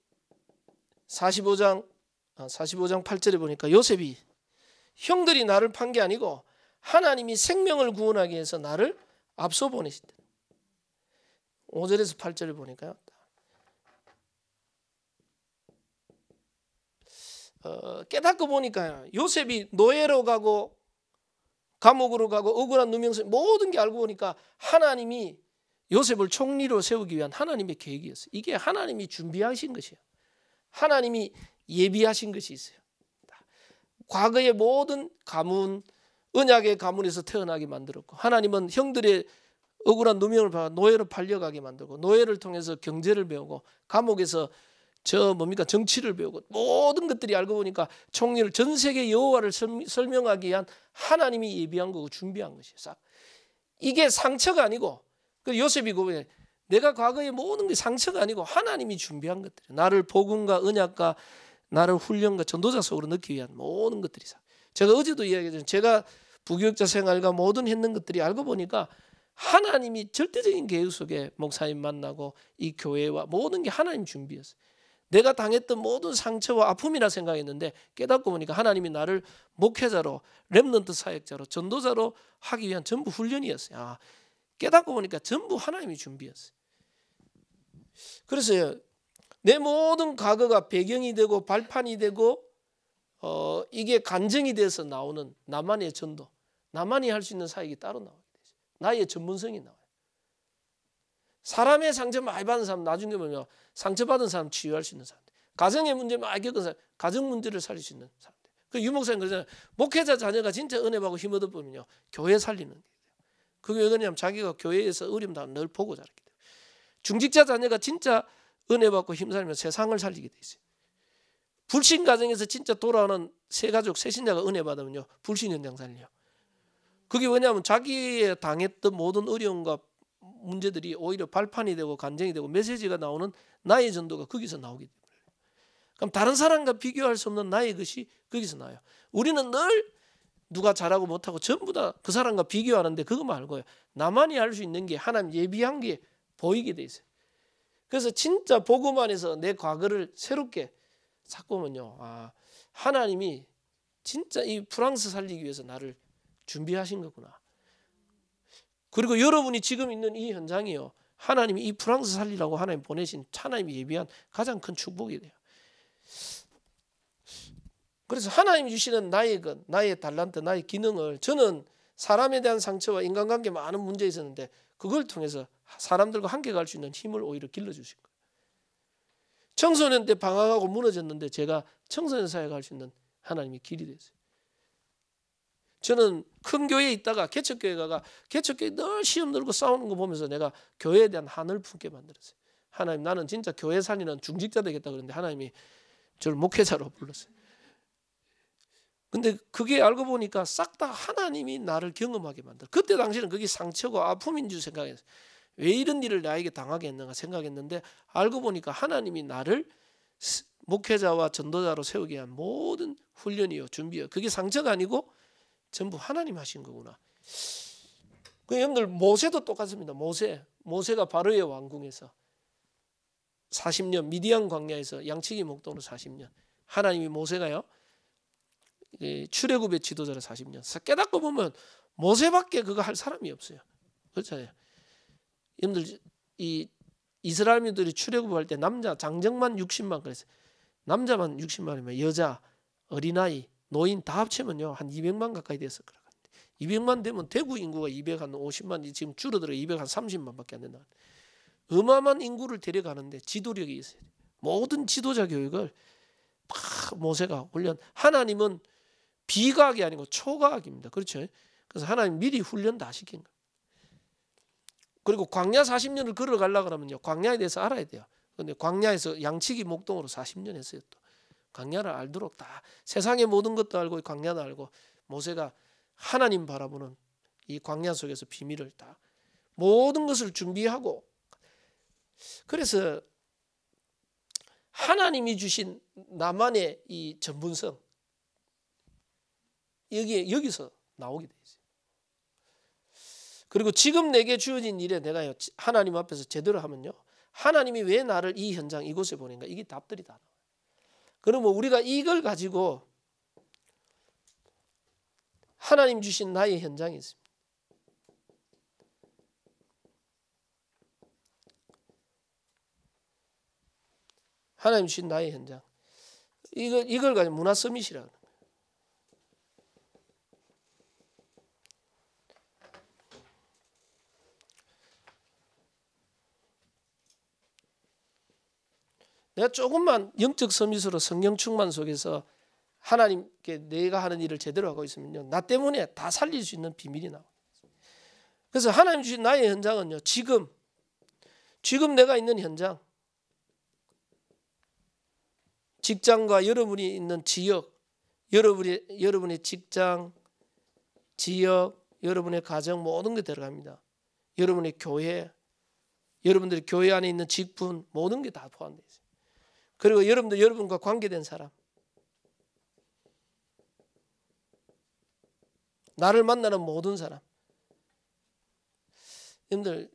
45장 45장 8절에 보니까 요셉이 형들이 나를 판 게 아니고 하나님이 생명을 구원하기 위해서 나를 앞서 보내신다. 5절에서 8절을 보니까요. 어, 깨닫고 보니까 요셉이 노예로 가고 감옥으로 가고 억울한 누명성 모든 게 알고 보니까 하나님이 요셉을 총리로 세우기 위한 하나님의 계획이었어요. 이게 하나님이 준비하신 것이에요. 하나님이 예비하신 것이 있어요. 과거의 모든 가문, 언약의 가문에서 태어나게 만들었고 하나님은 형들의 억울한 누명을 받아 노예로 팔려가게 만들고 노예를 통해서 경제를 배우고 감옥에서 저 뭡니까 정치를 배우고 모든 것들이 알고 보니까 총리를 전 세계 여호와를 설명하기 위한 하나님이 예비한 거고 준비한 것이에요. 이게 상처가 아니고 그 요셉이 고백해. 그 내가 과거에 모든 게 상처가 아니고 하나님이 준비한 것들. 나를 복음과 은약과 나를 훈련과 전도자 속으로 넣기 위한 모든 것들이사. 제가 어제도 이야기했지만 제가 부교육자 생활과 모든 했는 것들이 알고 보니까 하나님이 절대적인 계획 속에 목사님 만나고 이 교회와 모든 게 하나님 준비였어요. 내가 당했던 모든 상처와 아픔이라 생각했는데 깨닫고 보니까 하나님이 나를 목회자로 렘넌트 사역자로 전도자로 하기 위한 전부 훈련이었어요. 아, 깨닫고 보니까 전부 하나님이 준비였어요. 그래서 내 모든 과거가 배경이 되고 발판이 되고 어, 이게 간증이 돼서 나오는 나만의 전도, 나만이 할 수 있는 사역이 따로 나오게 되죠. 나의 전문성이 나와요. 사람의 상처 많이 받은 사람 나중에 보면 상처받은 사람 치유할 수 있는 사람 가정의 문제 많이 겪은 사람 가정 문제를 살릴 수 있는 사람그 유목사님 그러잖아요 목회자 자녀가 진짜 은혜 받고 힘 얻어보면요 교회 살리는 거예요 그게 왜 그러냐면 자기가 교회에서 어림당을 늘 보고 자랐기 때문에. 중직자 자녀가 진짜 은혜 받고 힘살면 세상을 살리게 돼 있어요. 불신 가정에서 진짜 돌아오는 새 가족 새 신자가 은혜 받으면요 불신 현장 살려. 그게 왜냐하면 자기의 당했던 모든 어려움과 문제들이 오히려 발판이 되고 간증이 되고 메시지가 나오는 나의 전도가 거기서 나오기 때문에. 그럼 다른 사람과 비교할 수 없는 나의 것이 거기서 나요. 우리는 늘 누가 잘하고 못하고 전부 다 그 사람과 비교하는데 그거 말고요. 나만이 할 수 있는 게 하나님 예비한 게 보이게 돼 있어요. 그래서 진짜 복음 안에서 내 과거를 새롭게 찾고면요. 아, 하나님이 진짜 이 프랑스 살리기 위해서 나를 준비하신 거구나. 그리고 여러분이 지금 있는 이 현장이요. 하나님이 이 프랑스 살리라고 하나님 보내신 하나님이 예비한 가장 큰 축복이 돼요. 그래서 하나님 주시는 나의 것, 나의 달란트, 나의 기능을 저는 사람에 대한 상처와 인간관계 많은 문제 있었는데 그걸 통해서 사람들과 함께 갈 수 있는 힘을 오히려 길러주신 거예요. 청소년 때 방황하고 무너졌는데 제가 청소년 사회 갈수 있는 하나님의 길이 됐어요. 저는 큰 교회에 있다가 개척교회 가가 개척교회 늘 시험 들고 싸우는 거 보면서 내가 교회에 대한 한을 품게 만들었어요. 하나님 나는 진짜 교회 살리는 중직자 되겠다 그랬는데 하나님이 저를 목회자로 불렀어요. 근데 그게 알고 보니까 싹 다 하나님이 나를 경험하게 만들. 그때 당시는 그게 상처고 아픔인 줄생각했어왜 이런 일을 나에게 당하게 했는가 생각했는데 알고 보니까 하나님이 나를 목회자와 전도자로 세우기 위한 모든 훈련이요 준비요. 그게 상처가 아니고 전부 하나님 하신 거구나. 그 여러분들 모세도 똑같습니다. 모세 모세가 바로의 왕궁에서 40년 미디안 광야에서 양치기 목동으로 40년 하나님이 모세가요 출애굽의 지도자를 40년. 깨닫고 보면 모세밖에 그거 할 사람이 없어요. 그렇잖아요. 여러분들 이 이스라엘민들이 출애굽할 때 남자 장정만 60만 그랬어요. 남자만 60만이면 여자, 어린아이, 노인 다 합치면요. 한 200만 가까이 돼서 그래. 200만 되면 대구 인구가 2 50만이 지금 줄어들어 2 30만밖에 안 된다. 어마어마한 인구를 데려가는데 지도력이 있어야 돼. 모든 지도자 교육을 모세가 훈련 하나님은 비과학이 아니고 초과학입니다. 그렇죠? 그래서 하나님 미리 훈련 다 시킨 거예요. 그리고 광야 40년을 걸어가려 그러면요. 광야에 대해서 알아야 돼요. 근데 광야에서 양치기 목동으로 40년 했어요. 또. 광야를 알도록 다 세상의 모든 것도 알고 광야도 알고 모세가 하나님 바라보는 이 광야 속에서 비밀을 다 모든 것을 준비하고 그래서 하나님이 주신 나만의 이 전분성 여기 여기서 나오게 되지. 그리고 지금 내게 주어진 일에 내가 하나님 앞에서 제대로 하면요. 하나님이 왜 나를 이 현장 이곳에 보낸가 이게 답들이 다 나와요. 그러면 우리가 이걸 가지고 하나님 주신 나의 현장이 있습니다. 하나님 주신 나의 현장. 이걸 이걸 가지고 문화 서밋이라고 내가 조금만 영적 서밋으로 성경 충만 속에서 하나님께 내가 하는 일을 제대로 하고 있으면요. 나 때문에 다 살릴 수 있는 비밀이 나와. 그래서 하나님 주신 나의 현장은요. 지금 지금 내가 있는 현장 직장과 여러분이 있는 지역 여러분이 여러분의 직장 지역 여러분의 가정 모든 게 들어갑니다. 여러분의 교회 여러분들 교회 안에 있는 직분 모든 게 다 포함돼요. 그리고 여러분도 여러분과 관계된 사람. 나를 만나는 모든 사람. 여러분들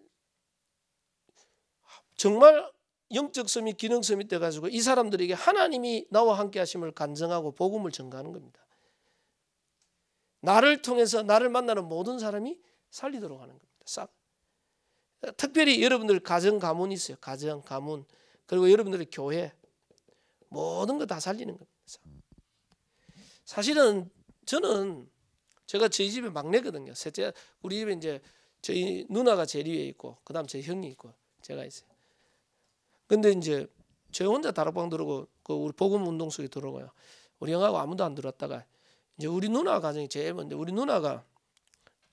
정말 영적 섬이 기능 섬이 돼 가지고 이 사람들에게 하나님이 나와 함께 하심을 간증하고 복음을 전가하는 겁니다. 나를 통해서 나를 만나는 모든 사람이 살리도록 하는 겁니다. 싹. 특별히 여러분들 가정 가문이 있어요. 가정 가문 그리고 여러분들의 교회 모든 거 다 살리는 겁니다. 사실은 저는 제가 저희 집에 막내거든요. 셋째 우리 집에 이제 저희 누나가 제일 위에 있고 그다음 제 형이 있고 제가 있어요. 근데 이제 저 혼자 다락방 들어오고 그 우리 복음 운동 속에 들어가요. 우리 형하고 아무도 안 들어왔다가 이제 우리 누나 가정이 제일 먼저 우리 누나가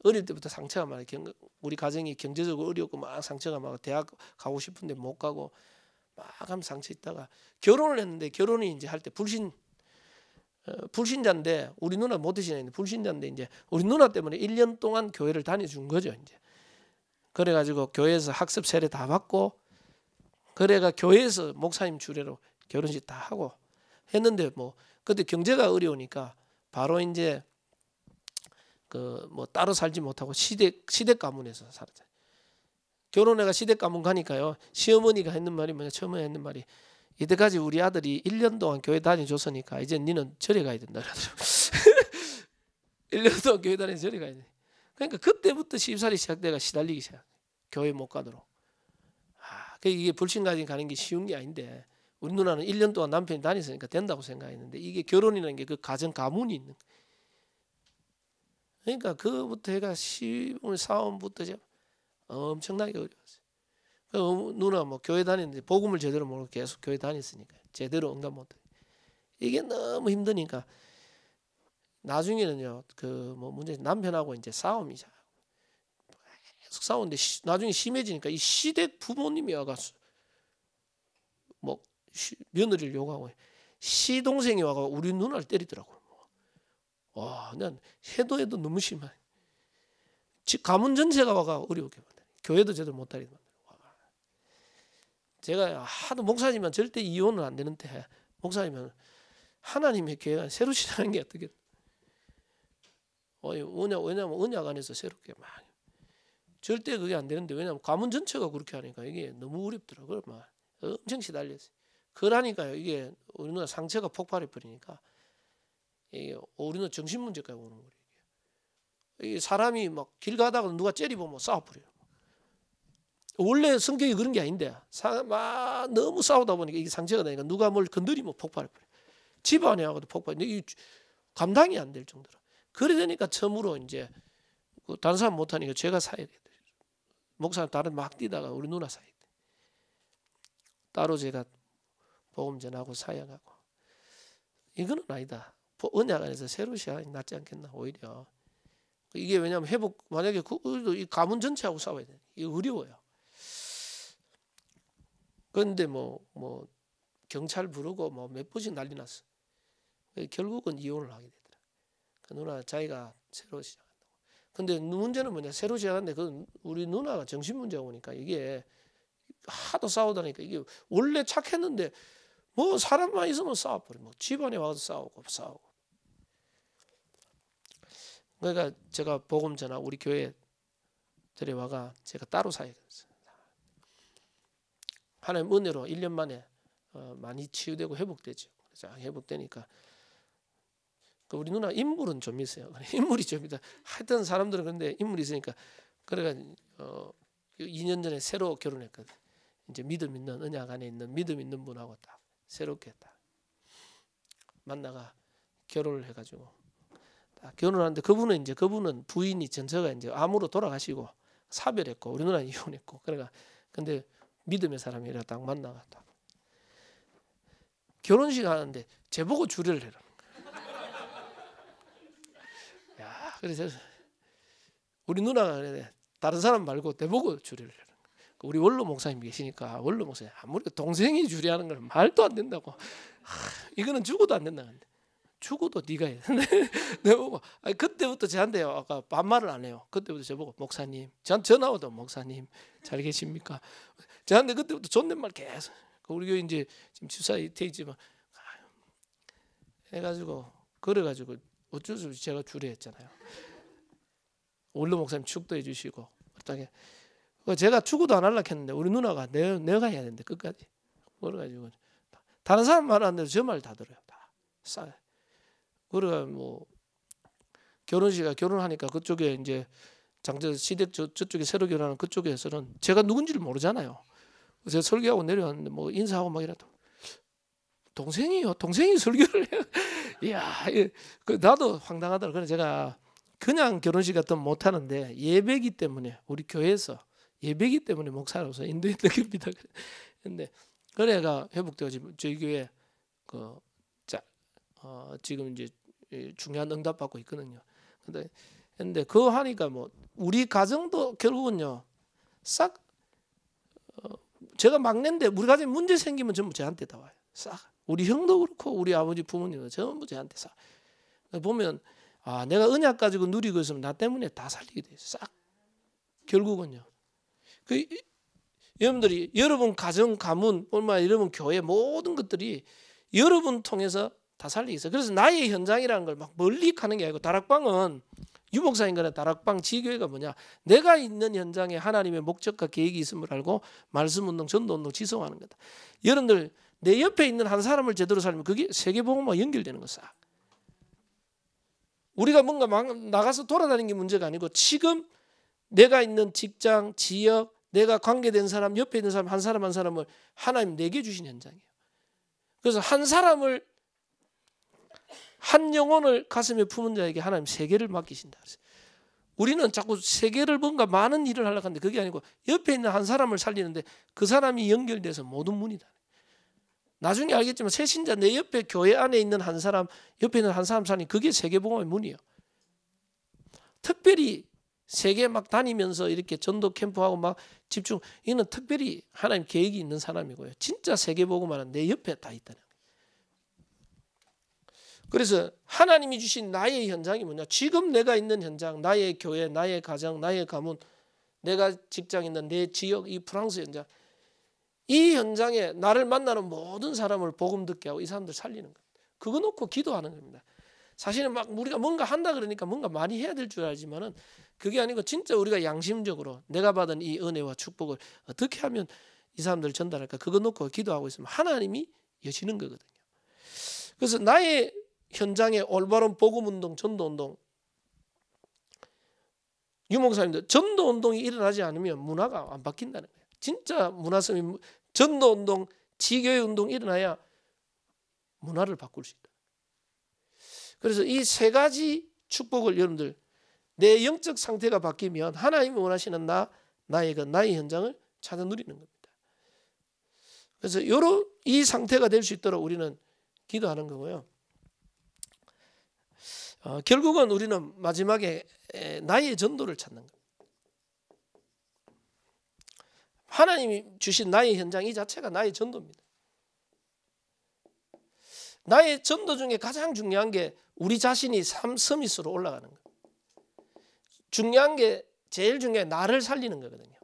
어릴 때부터 상처가 많아 요 우리 가정이 경제적으로 어려웠고 막 상처가 많아 대학 가고 싶은데 못 가고 막하 상처 있다가 결혼을 했는데 결혼이 이제 할 때 불신 어, 불신자인데 우리 누나 못 드시는데 불신자인데 이제 우리 누나 때문에 1년 동안 교회를 다녀준 거죠 이제 그래 가지고 교회에서 학습 세례 다 받고 그래가 교회에서 목사님 주례로 결혼식 다 하고 했는데 뭐 그때 경제가 어려우니까 바로 이제 그 뭐 따로 살지 못하고 시댁 시댁 가문에서 살았죠. 결혼해가 시댁 가문 가니까요. 시어머니가 했는 말이 뭐냐. 처음에 했는 말이 이때까지 우리 아들이 1년 동안 교회 다니줬으니까 이제 니는 절에 가야 된다 그러더라고. 1년 동안 교회 다니는 절에 가야 돼. 그러니까 그때부터 시집살이 시작돼가 시달리기 시작. 교회 못 가도록. 아, 그 이게 불신가진 가는 게 쉬운 게 아닌데 우리 누나는 1년 동안 남편이 다니으니까 된다고 생각했는데 이게 결혼이라는 게 그 가정 가문이 있는 그러니까 그부터 해가 시운 사원부터 엄청나게 어려웠어요. 그 누나 뭐 교회 다니는데 복음을 제대로 모르고 계속 교회 다녔으니까 제대로 응답 못. 이게 너무 힘드니까 나중에는요 그 뭐 문제 남편하고 이제 싸움이자 계속 싸우는데 시, 나중에 심해지니까 이 시댁 부모님이 와가지고 뭐 시, 며느리를 욕하고 시동생이 와가 우리 누나를 때리더라고. 와, 난 해도 해도 너무 심해. 집 가문 전체가 와가 어려우게 교회도 제대로 못 다니는 제가 하도 목사님은 절대 이혼은 안 되는데 목사님은 하나님의 계획 새로 시작하는 게 어떻게 왜냐 왜냐면 언약 안에서 새롭게 막 절대 그게 안 되는데 왜냐면 가문 전체가 그렇게 하니까 이게 너무 어렵더라고요 막 엄청 시달렸어요 그러니까요 이게 우리나 상처가 폭발해 버리니까 이게 우리는 정신 문제까지 오는 거예요 이게 사람이 막 길 가다가 누가 째리보면 싸워버려요 원래 성격이 그런 게 아닌데 사, 너무 싸우다 보니까 이게 상처가 되니까 누가 뭘 건드리면 폭발해 버려. 집안에하고도 폭발. 이 감당이 안 될 정도로. 그래 되니까 처음으로 이제 그 다른 사람 못 하니까 제가 사야 돼. 목사 다른 막 뛰다가 우리 누나 사야 돼. 따로 제가 복음 전하고 사양하고 이거는 아니다. 언약 안에서 새로 시작이 낫지 않겠나 오히려 이게 왜냐면 회복 만약에 그, 그 이 가문 전체하고 싸워야 돼. 이거 어려워요. 그런데 뭐, 뭐, 경찰 부르고 뭐 몇 번씩 난리 났어. 결국은 이혼을 하게 되더라. 그 누나 자기가 새로 시작한다고. 근데 문제는 뭐냐. 새로 시작하는데 그 우리 누나가 정신 문제가 오니까 이게 하도 싸우다니까 이게 원래 착했는데 뭐 사람만 있으면 싸워버려. 뭐 집안에 와서 싸우고 싸우고. 그러니까 제가 복음 전화 우리 교회 들어 와가 제가 따로 사야겠어요 하나님 은혜로 1년 만에 어, 많이 치유되고 회복되죠. 그 회복되니까 그 우리 누나 인물은 좀 있어요. 인물이 좀 있다. 하여튼 사람들은 근데 인물이 있으니까 그러니어 2년 그 전에 새로 결혼했거든. 이제 믿음 있는 언약 안에 있는 믿음 있는 분하고 딱 새롭게 딱 만나가 결혼을 해가지고 딱 결혼하는데 그분은 이제 그분은 부인이 전처가 이제 암으로 돌아가시고 사별했고 우리 누나 이혼했고 그러니 근데 믿음의 사람이라 딱 만나갔다. 결혼식 하는데 제보고 주례를 해라. 야, 그래서 우리 누나가 그래 다른 사람 말고 내보고 주례를 해라. 그 우리 원로 목사님 계시니까 원로 목사님 아무리 동생이 주례하는 건 말도 안 된다고. 하, 이거는 죽어도 안 된다. 근데. 죽어도 네가 해. 내가 그때부터 저한테 아까 반말을 안 해요. 그때부터 저보고 목사님, 전 전화 오도 목사님 잘 계십니까? 저한테 그때부터 존댓말 계속. 그 우리 교 이제 지금 집사 이태 있지만 해가지고 그래가지고 어쩔 수 없이 제가 주례했잖아요. 원로 목사님 축도 해주시고 어떻게 그 제가 축구도 안 할라 했는데 우리 누나가 내, 내가 해야 되는데 끝까지 그래가지고 다른 사람 말안 들도저말다 들어요. 다 싸요. 그래뭐 그러니까 결혼식에 결혼하니까 그쪽에 이제 장제 시댁 저, 저쪽에 새로 결혼하는 그쪽에서는 제가 누군지를 모르잖아요. 제가 설교하고 내려왔는데 뭐 인사하고 막이라도 동생이요, 동생이 설교를 해요. 이야, 예. 그 나도 황당하다그래 제가 그냥 결혼식 같은 못 하는데 예배기 때문에 우리 교회에서 예배기 때문에 목사로서 인도했던 겁니다. 근데 그래가 회복되고 저희 교회 그 자, 어, 지금 이제 중요한 응답받고 있거든요. 근데 근데 그거 하니까 뭐 우리 가정도 결국은요 싹 어, 제가 막내인데 우리 가정에 문제 생기면 전부 저한테 다 와요. 싹 우리 형도 그렇고 우리 아버지 부모님도 전부 저한테 싹 그러니까 보면 아 내가 은약 가지고 누리고 있으면 나 때문에 다 살리게 돼요. 싹 결국은요. 그 여러분들이 여러분 가정 가문 얼마 여러분 교회 모든 것들이 여러분 통해서 다 살리겠어요. 그래서 나의 현장이라는 걸 막 멀리 가는 게 아니고 다락방은 유목사인 거는 다락방 지교회가 뭐냐? 내가 있는 현장에 하나님의 목적과 계획이 있음을 알고 말씀 운동, 전도 운동 지성하는 거다. 여러분들 내 옆에 있는 한 사람을 제대로 살면 그게 세계복음과 연결되는 거다. 우리가 뭔가 막 나가서 돌아다니는 게 문제가 아니고 지금 내가 있는 직장, 지역, 내가 관계된 사람, 옆에 있는 사람 한 사람 한 사람을 하나님 내게 주신 현장이에요. 그래서 한 사람을 한 영혼을 가슴에 품은 자에게 하나님 세계를 맡기신다. 우리는 자꾸 세계를 뭔가 많은 일을 하려고 하는데 그게 아니고 옆에 있는 한 사람을 살리는데 그 사람이 연결돼서 모든 문이다. 나중에 알겠지만 새신자 내 옆에 교회 안에 있는 한 사람 옆에 있는 한 사람 사는 그게 세계복음의 문이에요. 특별히 세계 막 다니면서 이렇게 전도 캠프하고 막 집중 이는 특별히 하나님 계획이 있는 사람이고요. 진짜 세계복음만은 내 옆에 다 있다는 그래서 하나님이 주신 나의 현장이 뭐냐? 지금 내가 있는 현장, 나의 교회, 나의 가정, 나의 가문, 내가 직장 있는 내 지역, 이 프랑스 현장. 이 현장에 나를 만나는 모든 사람을 복음 듣게 하고 이 사람들 살리는 것. 그거 놓고 기도하는 겁니다. 사실은 막 우리가 뭔가 한다 그러니까 뭔가 많이 해야 될 줄 알지만은 그게 아니고 진짜 우리가 양심적으로 내가 받은 이 은혜와 축복을 어떻게 하면 이 사람들 전달할까 그거 놓고 기도하고 있으면 하나님이 여시는 거거든요. 그래서 나의 현장의 올바른 복음 운동, 전도 운동. 유목사님들 전도 운동이 일어나지 않으면 문화가 안 바뀐다는 거예요. 진짜 문화성이 전도 운동, 지교의 운동 일어나야 문화를 바꿀 수 있다. 그래서 이 세 가지 축복을 여러분들 내 영적 상태가 바뀌면 하나님이 원하시는 나 나의 그 나의 현장을 찾아 누리는 겁니다. 그래서 요런 이 상태가 될 수 있도록 우리는 기도하는 거고요. 어, 결국은 우리는 마지막에 나의 전도를 찾는 겁니다. 하나님이 주신 나의 현장 이 자체가 나의 전도입니다. 나의 전도 중에 가장 중요한 게 우리 자신이 삶 서밋으로 올라가는 거. 중요한 게 제일 중요한 나를 살리는 거거든요.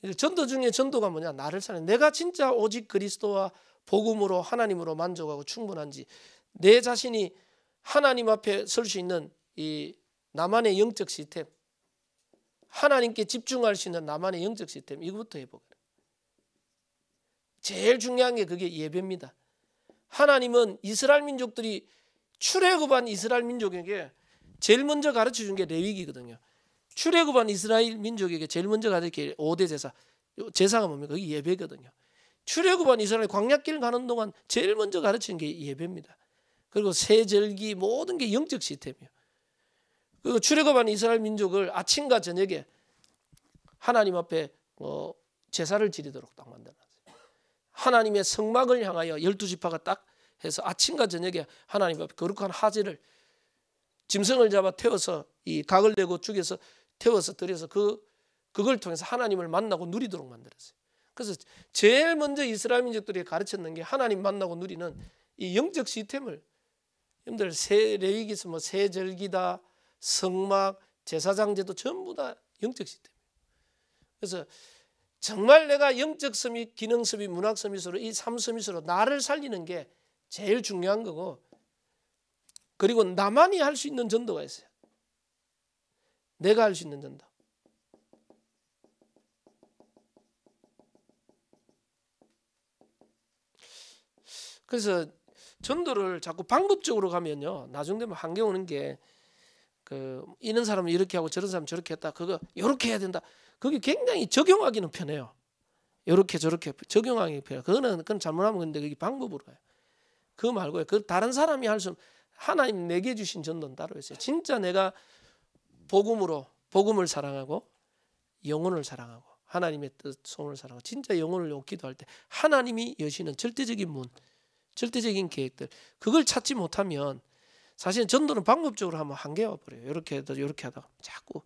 그 전도 중에 전도가 뭐냐? 나를 살리는. 내가 진짜 오직 그리스도와 복음으로 하나님으로 만족하고 충분한지 내 자신이 하나님 앞에 설 수 있는 이 나만의 영적 시스템 하나님께 집중할 수 있는 나만의 영적 시스템 이것부터 해보라 제일 중요한 게 그게 예배입니다 하나님은 이스라엘 민족들이 출애굽한 이스라엘 민족에게 제일 먼저 가르쳐 준게 레위기거든요 출애굽한 이스라엘 민족에게 제일 먼저 가르쳐 게 5대 제사 제사가 뭡니까? 그게 예배거든요 출애굽한 이스라엘 광야길 가는 동안 제일 먼저 가르친 게 예배입니다 그리고 세절기 모든 게 영적 시스템이에요. 그 출애굽한 이스라엘 민족을 아침과 저녁에 하나님 앞에 어 제사를 지리도록 딱만들어어요 하나님의 성막을 향하여 열두 지파가 딱 해서 아침과 저녁에 하나님 앞에 거룩한 하지를 짐승을 잡아 태워서 이 각을 내고 죽여서 태워서 들여서 그 그걸 통해서 하나님을 만나고 누리도록 만들었어요. 그래서 제일 먼저 이스라엘 민족들이 가르쳤는 게 하나님 만나고 누리는 이 영적 시스템을 여러분들 새 레위기서 뭐 새절기다 성막 제사장제도 전부 다 영적 시대입니다 그래서 정말 내가 영적 서밋, 기능 서밋, 문학 서밋으로 이삼 서밋으로 나를 살리는 게 제일 중요한 거고 그리고 나만이 할 수 있는 전도가 있어요. 내가 할 수 있는 전도. 그래서 전도를 자꾸 방법적으로 가면요 나중 되면 한계 오는 게 그 이런 사람은 이렇게 하고 저런 사람은 저렇게 했다 그거 이렇게 해야 된다 그게 굉장히 적용하기는 편해요 이렇게 저렇게 적용하기 편해요 그거는 그건 잘못하면 근데 그게 방법으로 가요 그거 말고요 그 다른 사람이 할 수 하나님 내게 주신 전도는 따로 있어요 진짜 내가 복음으로 복음을 사랑하고 영혼을 사랑하고 하나님의 뜻 소원을 사랑하고 진짜 영혼을 기도할 때 하나님이 여시는 절대적인 문 절대적인 계획들 그걸 찾지 못하면 사실 전도는 방법적으로 하면 한계와 버려요. 이렇게 하다 이렇게 하다 자꾸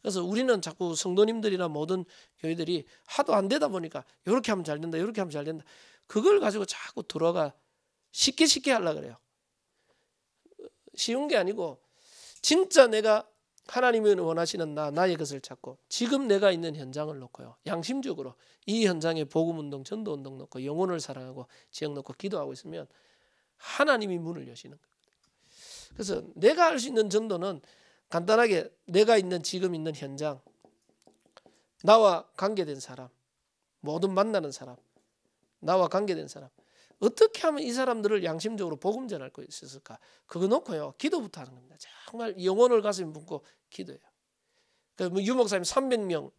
그래서 우리는 자꾸 성도님들이나 모든 교회들이 하도 안 되다 보니까 이렇게 하면 잘 된다. 이렇게 하면 잘 된다. 그걸 가지고 자꾸 들어가 쉽게 쉽게 하려 그래요. 쉬운 게 아니고 진짜 내가 하나님이 원하시는 나 나의 것을 찾고 지금 내가 있는 현장을 놓고요. 양심적으로 이 현장에 복음 운동, 전도 운동 놓고 영혼을 사랑하고 지역 놓고 기도하고 있으면 하나님이 문을 여시는 거예요. 그래서 내가 할 수 있는 전도는 간단하게 내가 있는 지금 있는 현장 나와 관계된 사람 모든 만나는 사람 나와 관계된 사람 어떻게 하면 이 사람들을 양심적으로 복음 전할 수 있을까? 그거 놓고요. 기도부터 하는 겁니다. 정말 영혼을 가슴에 묻고 기도해요. 그러니까 유목사님 300명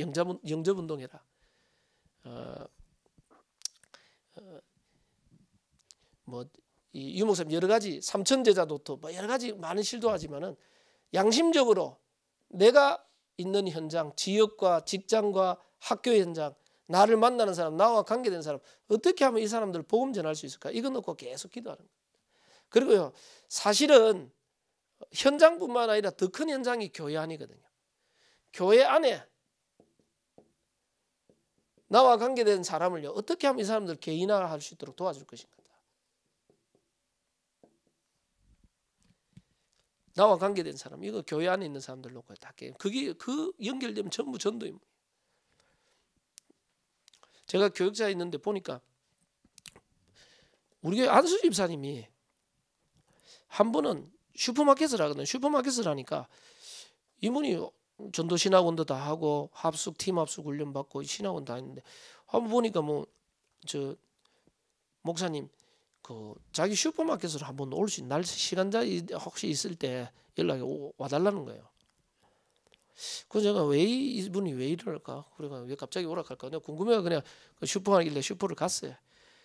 영접, 영접 운동해라. 어, 어 뭐이 유목사님 여러 가지 삼천 제자도토 뭐 여러 가지 많은 실도하지만은 양심적으로 내가 있는 현장, 지역과 직장과 학교 현장 나를 만나는 사람, 나와 관계된 사람 어떻게 하면 이 사람들 복음 전할 수 있을까? 이거 놓고 계속 기도하는 거예요. 그리고요. 사실은 현장뿐만 아니라 더 큰 현장이 교회 안이거든요. 교회 안에 나와 관계된 사람을요. 어떻게 하면 이 사람들 개인화할 수 있도록 도와줄 것인가? 나와 관계된 사람, 이거 교회 안에 있는 사람들 놓고 다 깨. 그게 그 연결되면 전부 전도입니다. 제가 교육자 있는데 보니까 우리 안수 집사님이 한분은 슈퍼마켓을 하거든. 요 슈퍼마켓을 하니까 이분이 전도 신학원도 다 하고 합숙 팀 합숙 훈련 받고 신학원 다 했는데 한 번 보니까 뭐 저 목사님 그 자기 슈퍼마켓으로 한번 올 수 날 시간자 혹시 있을 때 연락이 와달라는 거예요. 그래서 제가 왜 이분이 왜 이럴까? 그리고왜 그러니까 갑자기 오락할까? 내가 궁금해가 그냥 그 슈퍼 하길래 슈퍼를 갔어요.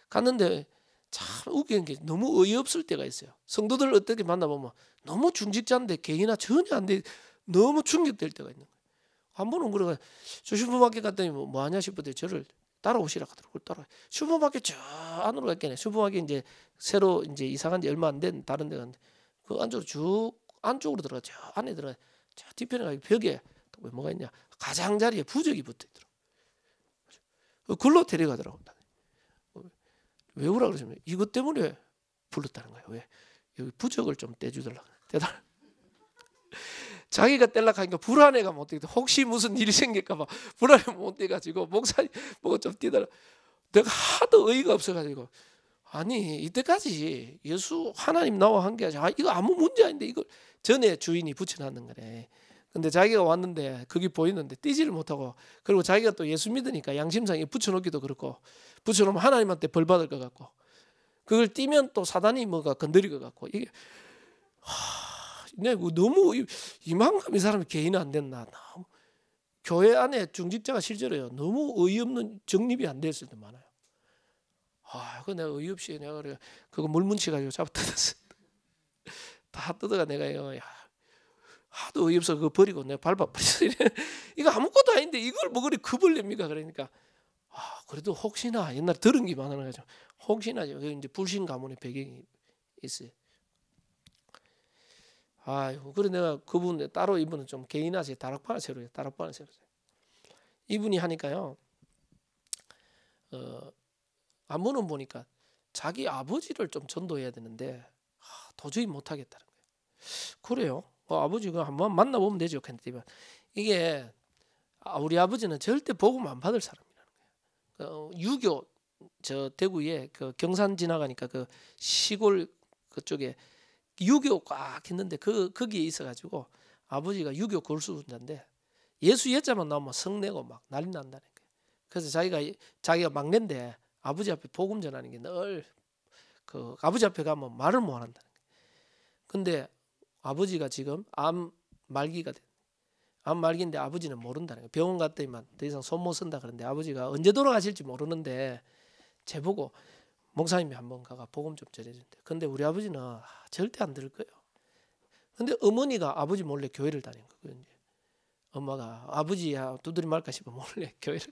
갔는데 참웃긴게 너무 어이없을 때가 있어요. 성도들 어떻게 만나보면 너무 중직자인데 개인화 전혀 안 돼. 너무 충격될 때가 있는 거예요. 한 번은 그래가 저 슈퍼마켓 갔더니 뭐, 뭐 하냐 싶었더 저를 따라오시라 하더라고요. 따라 슈퍼마켓 저 안으로 갔겠네. 슈퍼마켓 이제 새로 이제 이사간 지 얼마 안 된 다른 데 갔는데 그 안쪽으로 쭉 안쪽으로 들어가 죠 안에 들어가 요 자, 뒤편에 가니 벽에 또 뭐, 뭐가 있냐? 가장자리에 부적이 붙어 있더라고. 그 글로 데려가더라고. 왜 오라 그러시면 이것 때문에 불렀다는 거예요. 왜? 여기 부적을 좀 떼주달라. 대단. 자기가 뗄락하니까 불안해가 못 되겠다. 혹시 무슨 일이 생길까봐 불안해 못 돼가지고 목사님 뭐가 좀 뛰더라. 내가 하도 의의가 없어가지고 아니 이때까지 예수 하나님 나와 함께하자. 아, 이거 아무 문제 아닌데 이걸 전에 주인이 붙여놨는 거래. 근데 자기가 왔는데 그게 보이는데 뛰지를 못하고 그리고 자기가 또 예수 믿으니까 양심상에 붙여놓기도 그렇고 붙여놓으면 하나님한테 벌 받을 것 같고 그걸 뛰면 또 사단이 뭐가 건드릴 것 같고 이게 하, 내가 뭐 너무 이만큼 이 사람이 개인은 안 됐나 너무. 교회 안에 중직자가 실제로요 너무 의없는 정립이 안 됐을 때 많아요. 아, 그 내가 의없이 내가 그래 그거 물 뭉치 가지고 잡아뜯었어. 다 뜯어가 내가 이거 야, 하도 어이없어 그거 버리고 내가 밟아버렸어 이거 아무것도 아닌데 이걸 먹으리 뭐 급을 냅니까 그러니까 아 그래도 혹시나 옛날 들은 기만 아가지고 혹시나 그게 이제 불신 가문의 배경이 있어요 아이고 그래 내가 그분 따로 이분은 좀 개인화세 다락방을 새로 다락방을 세우세요 이분이 하니까요 어 안무는 보니까 자기 아버지를 좀 전도해야 되는데 도저히 못하겠다는 거예요. 그래요. 어, 아버지가 한번 만나보면 되죠. 근데 이게 아, 우리 아버지는 절대 복음 안 받을 사람이라는 거예요. 그, 어, 유교 저 대구에 그 경산 지나가니까 그 시골 그쪽에 유교 꽉 했는데 그 거기에 있어가지고 아버지가 유교 골수분자인데 예수 예자만 나오면 성내고 막 난리 난다는 거예요. 그래서 자기가 자기가 막내인데 아버지 앞에 복음 전하는 게 늘 그 아버지 앞에 가면 말을 못 한다. 근데 아버지가 지금 암 말기가 됐암 말기인데 아버지는 모른다는 거예요. 병원 갔더니만 더 이상 손 못 쓴다 그런데 아버지가 언제 돌아가실지 모르는데 제보고 목사님이 한번 가가 복음 좀 전해준대. 근데 우리 아버지는 아, 절대 안 들을 거예요. 근데 어머니가 아버지 몰래 교회를 다닌 거거든요. 엄마가 아버지야 두드리 말까 싶어 몰래 교회를.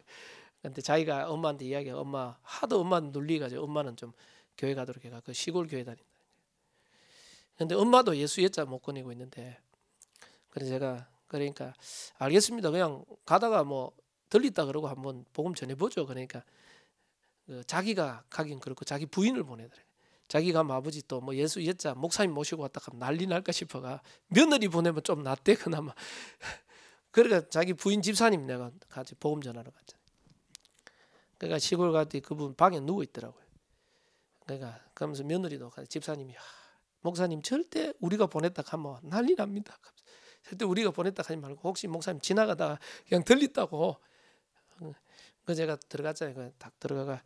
근데 자기가 엄마한테 이야기해. 엄마 하도 엄마 놀리가지고 엄마는 좀 교회 가도록 해가 그 시골 교회 다닌다. 근데 엄마도 예수 여자못 꺼내고 있는데 그래서 제가 그러니까 알겠습니다. 그냥 가다가 뭐 들리다 그러고 한번 복음 전해보죠. 그러니까 그 자기가 가긴 그렇고 자기 부인을 보내더래. 자기가 아버지 또 뭐 예수 여자 목사님 모시고 왔다 가면 난리 날까 싶어가 며느리 보내면 좀 낫대 그나마. 그러니까 자기 부인 집사님 내가 같이 복음 전하러 갔잖아요. 그러니까 시골 갔더니 그분 방에 누워 있더라고요. 그러니까 그러면서 며느리도 같이 집사님이 목사님 절대 우리가 보냈다 하면 난리 납니다. 절대 우리가 보냈다 하지 말고 혹시 목사님 지나가다가 그냥 들렸다고 그 제가 들어갔잖아요. 그 딱 들어가가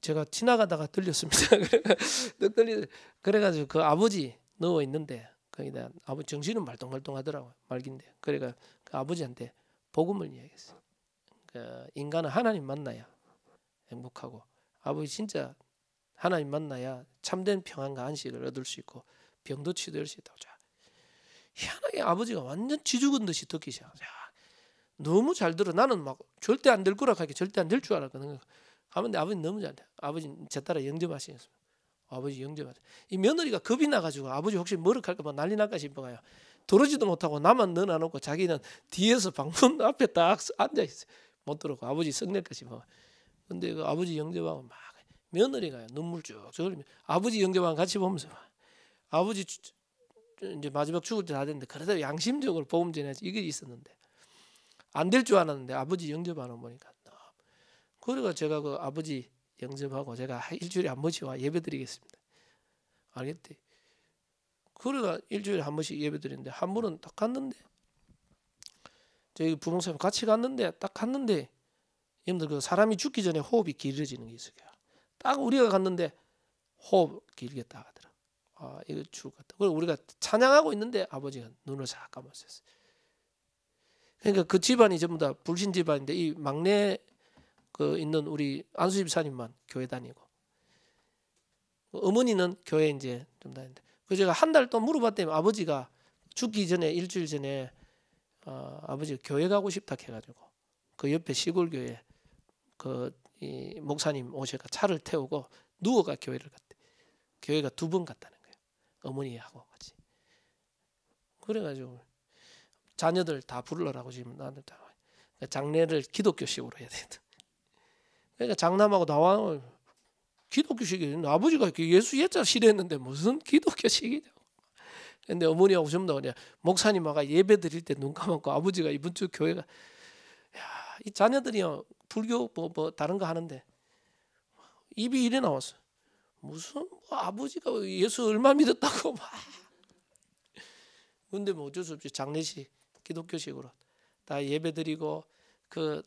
제가 지나가다가 들렸습니다. 그래가지고 그 아버지 누워 있는데 거기다 아버지 정신은 말똥말똥하더라고 말긴데 그래가 그 아버지한테 복음을 이야기했어요. 그 인간은 하나님 만나야 행복하고 아버지 진짜 하나님 만나야 참된 평안과 안식을 얻을 수 있고 병도 치료될 수 있다고. 자, 희한하게 아버지가 완전 지죽은 듯이 듣기 시작. 자, 너무 잘 들어. 나는 막 절대 안 될 거라 하게 절대 안 될 줄 알았거든. 하는데 아, 아버지 너무 잘 돼. 아버지 제 딸아 영접하시겠습니다. 아버지 영접하세요. 이 며느리가 겁이 나가지고 아버지 혹시 머럭할까봐 난리 날까 싶어가요. 들어지도 못하고 나만 넣어놓고 자기는 뒤에서 방문 앞에 딱 앉아있어요. 못 들어오고 아버지 성낼까 싶어. 근데 그 아버지 영접하고 막 며느리가요. 눈물 쭉 흘리면 아버지 영접한 같이 보면서 아버지 이제 마지막 죽을 때 다 됐는데 그래도 양심적으로 보험 전해야 이게 있었는데 안 될 줄 알았는데 아버지 영접 하고 보니까 그래가 제가 그 아버지 영접하고 제가 일주일에 한 번씩 와 예배 드리겠습니다. 알겠대. 그래가 일주일에 한 번씩 예배 드리는데 한 번은 딱 갔는데 저희 부동산 같이 갔는데 딱 갔는데 여러분들 그 사람이 죽기 전에 호흡이 길어지는 게 있어요. 딱 우리가 갔는데 호흡 길게 딱 하더라. 아 이거 죽을 것 같다. 그리고 우리가 찬양하고 있는데 아버지가 눈을 싹 감았었어요. 그러니까 그 집안이 전부 다 불신 집안인데 이 막내 그 있는 우리 안수 집사님만 교회 다니고 어머니는 교회 이제 좀 다니는데 그 제가 한 달 동안 물어봤더니 아버지가 죽기 전에 일주일 전에 어, 아버지 교회 가고 싶다 해가지고 그 옆에 시골 교회 그이 목사님 오셔가 차를 태우고 누워가 교회를 갔대. 교회가 두 번 갔다는 거예요. 어머니하고 같이. 그래가지고 자녀들 다 불러라고 지금 나는 그러니까 장례를 기독교식으로 해야 되 된다. 그러니까 장남하고 나와 기독교식이 아버지가 예수 옛자 시대했는데 무슨 기독교식이냐. 근데 어머니하고 전부 다 그냥 목사님하고 예배 드릴 때 눈 감았고 아버지가 이번 주 교회가 야, 이 자녀들이요 불교 뭐, 뭐 다른 거 하는데 입이 이래 나왔어. 무슨 뭐 아버지가 예수 얼마 믿었다고 막. 근데 뭐 어쩔 수 없이 장례식 기독교식으로 다 예배 드리고 그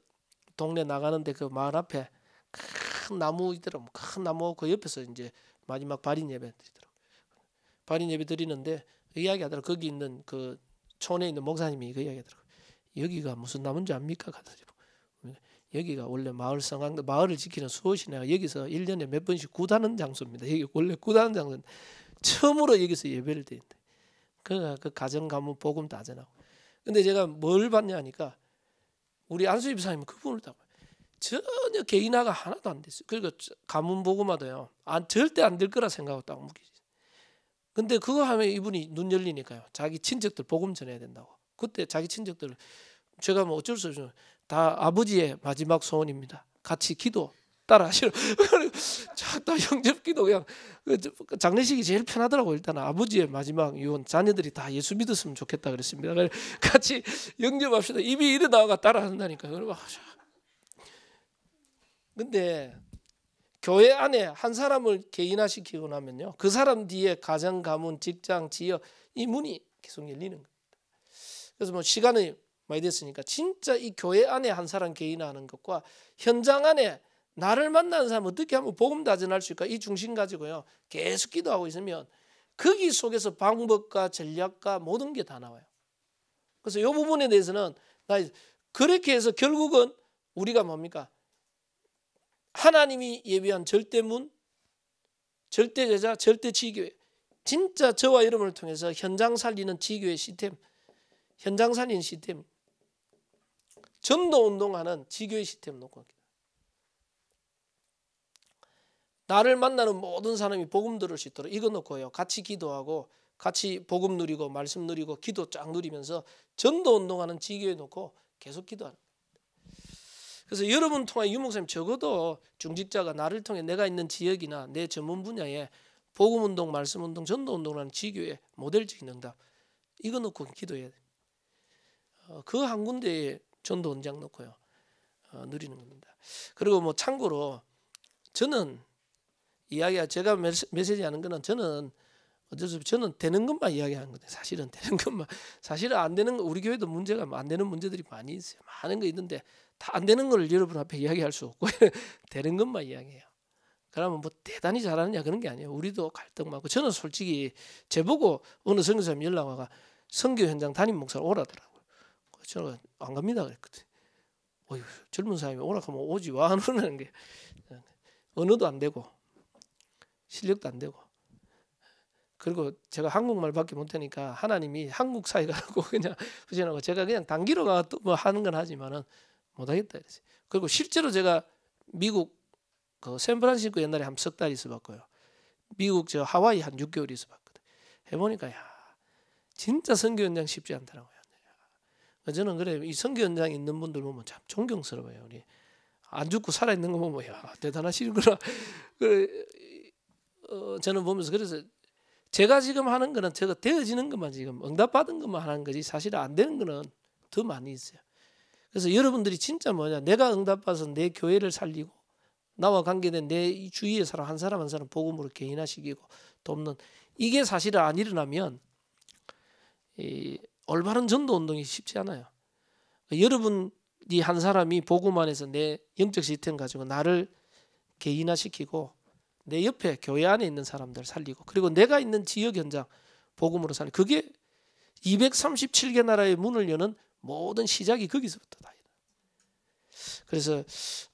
동네 나가는데 그 마을 앞에 큰 나무 있더라고. 뭐 큰 나무 그 옆에서 이제 마지막 발인 예배 드리더라고. 발인 예배 드리는데 그 이야기하더라고. 거기 있는 그 촌에 있는 목사님이 그 이야기하더라고. 여기가 무슨 나무인지 압니까? 가더니 라 여기가 원래 마을 성황 마을을 지키는 수호신회가 여기서 1년에 몇 번씩 구다는 장소입니다. 여기 원래 구다는 장소는 처음으로 여기서 예배를 드린다. 그가 그러니까 그 가정 가문 복음 다전하고 근데 제가 뭘 봤냐 하니까 우리 안수 집사님 그분을 딱 전혀 개인화가 하나도 안 됐어요. 그리고 그러니까 가문 보고마도요. 안 절대 안 될 거라 생각하고 딱 묵이지. 근데 그거 하면 이분이 눈 열리니까요. 자기 친척들 복음 전해야 된다고. 그때 자기 친척들 제가 뭐 어쩔 수 없이 다 아버지의 마지막 소원입니다. 같이 기도 따라 하시라. 자다 영접 기도 그냥 그 그 장례식이 제일 편하더라고 일단 아버지의 마지막 유언 자녀들이 다 예수 믿었으면 좋겠다 그랬습니다. 같이 영접합시다. 입이 이래 나가 따라 한다니까. 그러면 아, 근데 교회 안에 한 사람을 개인화시키고 나면요. 그 사람 뒤에 가정, 가문, 직장, 지역 이 문이 계속 열리는 겁니다. 그래서 뭐 시간의 많이 됐으니까 진짜 이 교회 안에 한 사람 개인화하는 것과 현장 안에 나를 만나는 사람 어떻게 하면 복음 다전할 수 있을까 이 중심 가지고요 계속 기도하고 있으면 거기 속에서 방법과 전략과 모든 게 다 나와요. 그래서 이 부분에 대해서는 나 그렇게 해서 결국은 우리가 뭡니까 하나님이 예비한 절대문, 절대제자, 절대지교회 진짜 저와 여러분을 통해서 현장 살리는 지교회 시스템, 현장 살리는 시스템 전도 운동하는 지교의 시스템 놓고 나를 만나는 모든 사람이 복음 들을 수 있도록 이거 놓고요. 같이 기도하고 같이 복음 누리고 말씀 누리고 기도 쫙 누리면서 전도 운동하는 지교에 놓고 계속 기도하는 그래서 여러분 통한 유목사님 적어도 중직자가 나를 통해 내가 있는 지역이나 내 전문 분야에 복음 운동, 말씀 운동, 전도 운동하는 지교의 모델적인 응답 이거 놓고 기도해야 돼. 어, 그한 군데에 전도 원장 놓고요. 어, 누리는 겁니다. 그리고 뭐 참고로 저는 이야기가 제가 메시지 하는 거는 저는 어쩔 수 없이 저는 되는 것만 이야기하는 건데 사실은 되는 것만 사실은 안 되는 거 우리 교회도 문제가 안 되는 문제들이 많이 있어요. 많은 거 있는데 다 안 되는 걸 여러분 앞에 이야기할 수 없고 되는 것만 이야기해요. 그러면 뭐 대단히 잘하느냐 그런 게 아니에요. 우리도 갈등 많고 저는 솔직히 제보고 어느 선교사님 연락 와가 선교 현장 담임 목사 오라더라. 전화가 안 갑니다 그랬거든. 어휴 젊은 사람이 오락하면 오지 와안 오는 게 언어도 안 되고 실력도 안 되고 그리고 제가 한국말밖에 못하니까 하나님이 한국 사이가고 그냥 후진하고 제가 그냥 단기로 가뭐 하는 건 하지만은 못하겠다 그랬어요. 그리고 실제로 제가 미국 그 샌프란시스코 옛날에 한 석 달 있어봤고요. 미국 저 하와이 한 6개월 있어봤거든. 해보니까 야 진짜 선교 현장 쉽지 않더라고요. 어, 저는 그래 이 선교 현장에 있는 분들 보면 참 존경스러워요. 우리 안 죽고 살아 있는 거 보면 야 대단하시구나. 그래 어, 저는 보면서 그래서 제가 지금 하는 거는 제가 되어지는 것만 지금 응답 받은 것만 하는 거지 사실 안 되는 거는 더 많이 있어요. 그래서 여러분들이 진짜 뭐냐 내가 응답 받아서 내 교회를 살리고 나와 관계된 내 주위의 사람 한 사람 한 사람 복음으로 개인화시키고 돕는 이게 사실은 안 일어나면 이 올바른 전도 운동이 쉽지 않아요. 여러분이 한 사람이 복음 안에서 내 영적 시스템 가지고 나를 개인화시키고 내 옆에 교회 안에 있는 사람들 살리고 그리고 내가 있는 지역 현장 복음으로 살리 그게 237개 나라의 문을 여는 모든 시작이 거기서부터 다 그래서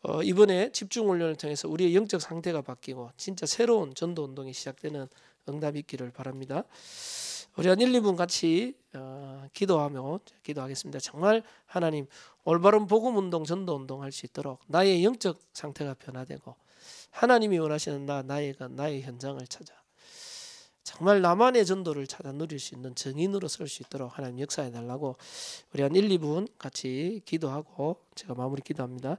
어, 이번에 집중 훈련을 통해서 우리의 영적 상태가 바뀌고 진짜 새로운 전도 운동이 시작되는 응답이 있기를 바랍니다. 우리 한 1, 2분 같이 어, 기도하며 기도하겠습니다. 정말 하나님 올바른 복음 운동, 전도 운동 할 수 있도록 나의 영적 상태가 변화되고 하나님이 원하시는 나, 나의 나의 현장을 찾아 정말 나만의 전도를 찾아 누릴 수 있는 증인으로 설 수 있도록 하나님 역사해 달라고 우리 한 1, 2분 같이 기도하고 제가 마무리 기도합니다.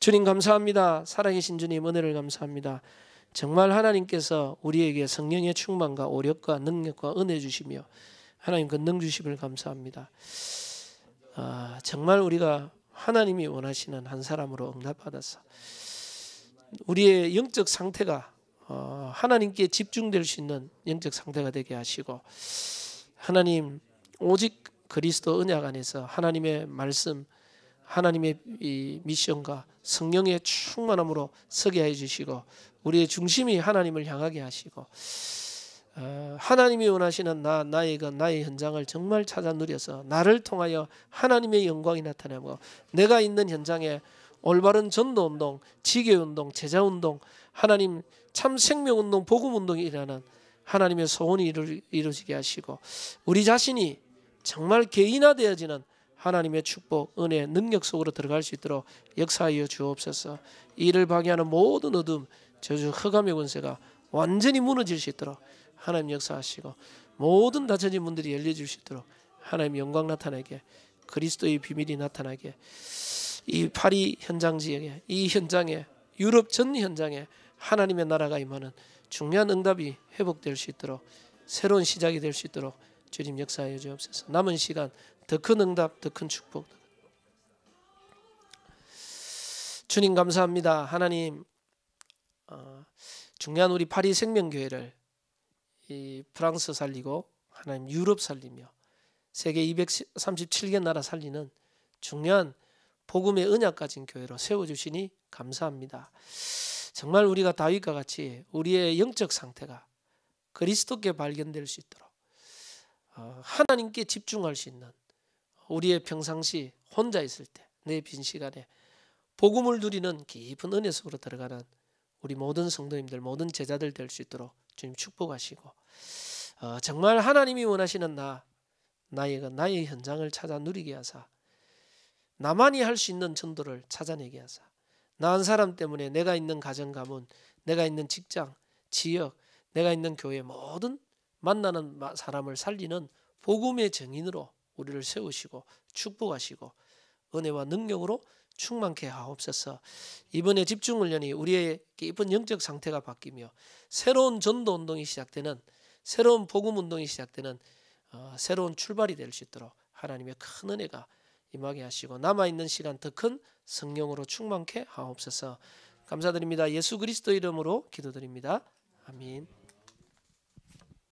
주님 감사합니다. 살아계신 주님 은혜를 감사합니다. 정말 하나님께서 우리에게 성령의 충만과 오력과 능력과 은혜 주시며 하나님 권능 그 주심을 감사합니다. 아, 정말 우리가 하나님이 원하시는 한 사람으로 응답받아서 우리의 영적 상태가 어, 하나님께 집중될 수 있는 영적 상태가 되게 하시고 하나님 오직 그리스도 은약 안에서 하나님의 말씀 하나님의 미션과 성령의 충만함으로 서게 해 주시고 우리의 중심이 하나님을 향하게 하시고 어, 하나님이 원하시는 나, 나의 것, 나의 현장을 정말 찾아 누려서 나를 통하여 하나님의 영광이 나타나고 내가 있는 현장에 올바른 전도 운동, 지교 운동, 제자 운동, 하나님 참 생명 운동, 복음 운동이 일어나는 하나님의 소원이 이루, 이루어지게 하시고 우리 자신이 정말 개인화되어지는 하나님의 축복, 은혜, 능력 속으로 들어갈 수 있도록 역사하여 주옵소서. 이를 방해하는 모든 어둠, 저주 허감의 권세가 완전히 무너질 수 있도록 하나님 역사하시고 모든 닫혀진 문들이 열려질 수 있도록 하나님 영광 나타나게 그리스도의 비밀이 나타나게 이 파리 현장 지역에 이 현장에 유럽 전 현장에 하나님의 나라가 임하는 중요한 응답이 회복될 수 있도록 새로운 시작이 될 수 있도록 주님 역사하여 주옵소서 남은 시간 더 큰 응답 더 큰 축복 주님 감사합니다 하나님 어, 중요한 우리 파리 생명교회를 이 프랑스 살리고 하나님 유럽 살리며 세계 237개 나라 살리는 중요한 복음의 은약 가진 교회로 세워주시니 감사합니다. 정말 우리가 다윗과 같이 우리의 영적 상태가 그리스도께 발견될 수 있도록 어, 하나님께 집중할 수 있는 우리의 평상시 혼자 있을 때 내 빈 시간에 복음을 누리는 깊은 은혜 속으로 들어가는 우리 모든 성도님들 모든 제자들 될 수 있도록 주님 축복하시고 어, 정말 하나님이 원하시는 나 나의 나의 현장을 찾아 누리게 하사 나만이 할 수 있는 전도를 찾아내게 하사 나한 사람 때문에 내가 있는 가정 가문 내가 있는 직장 지역 내가 있는 교회 모든 만나는 사람을 살리는 복음의 증인으로 우리를 세우시고 축복하시고 은혜와 능력으로 충만케 하옵소서. 이번에 집중 훈련이 우리의 깊은 영적 상태가 바뀌며 새로운 전도 운동이 시작되는 새로운 복음 운동이 시작되는 어, 새로운 출발이 될 수 있도록 하나님의 큰 은혜가 임하게 하시고 남아 있는 시간 더 큰 성령으로 충만케 하옵소서. 감사드립니다. 예수 그리스도 이름으로 기도드립니다. 아멘.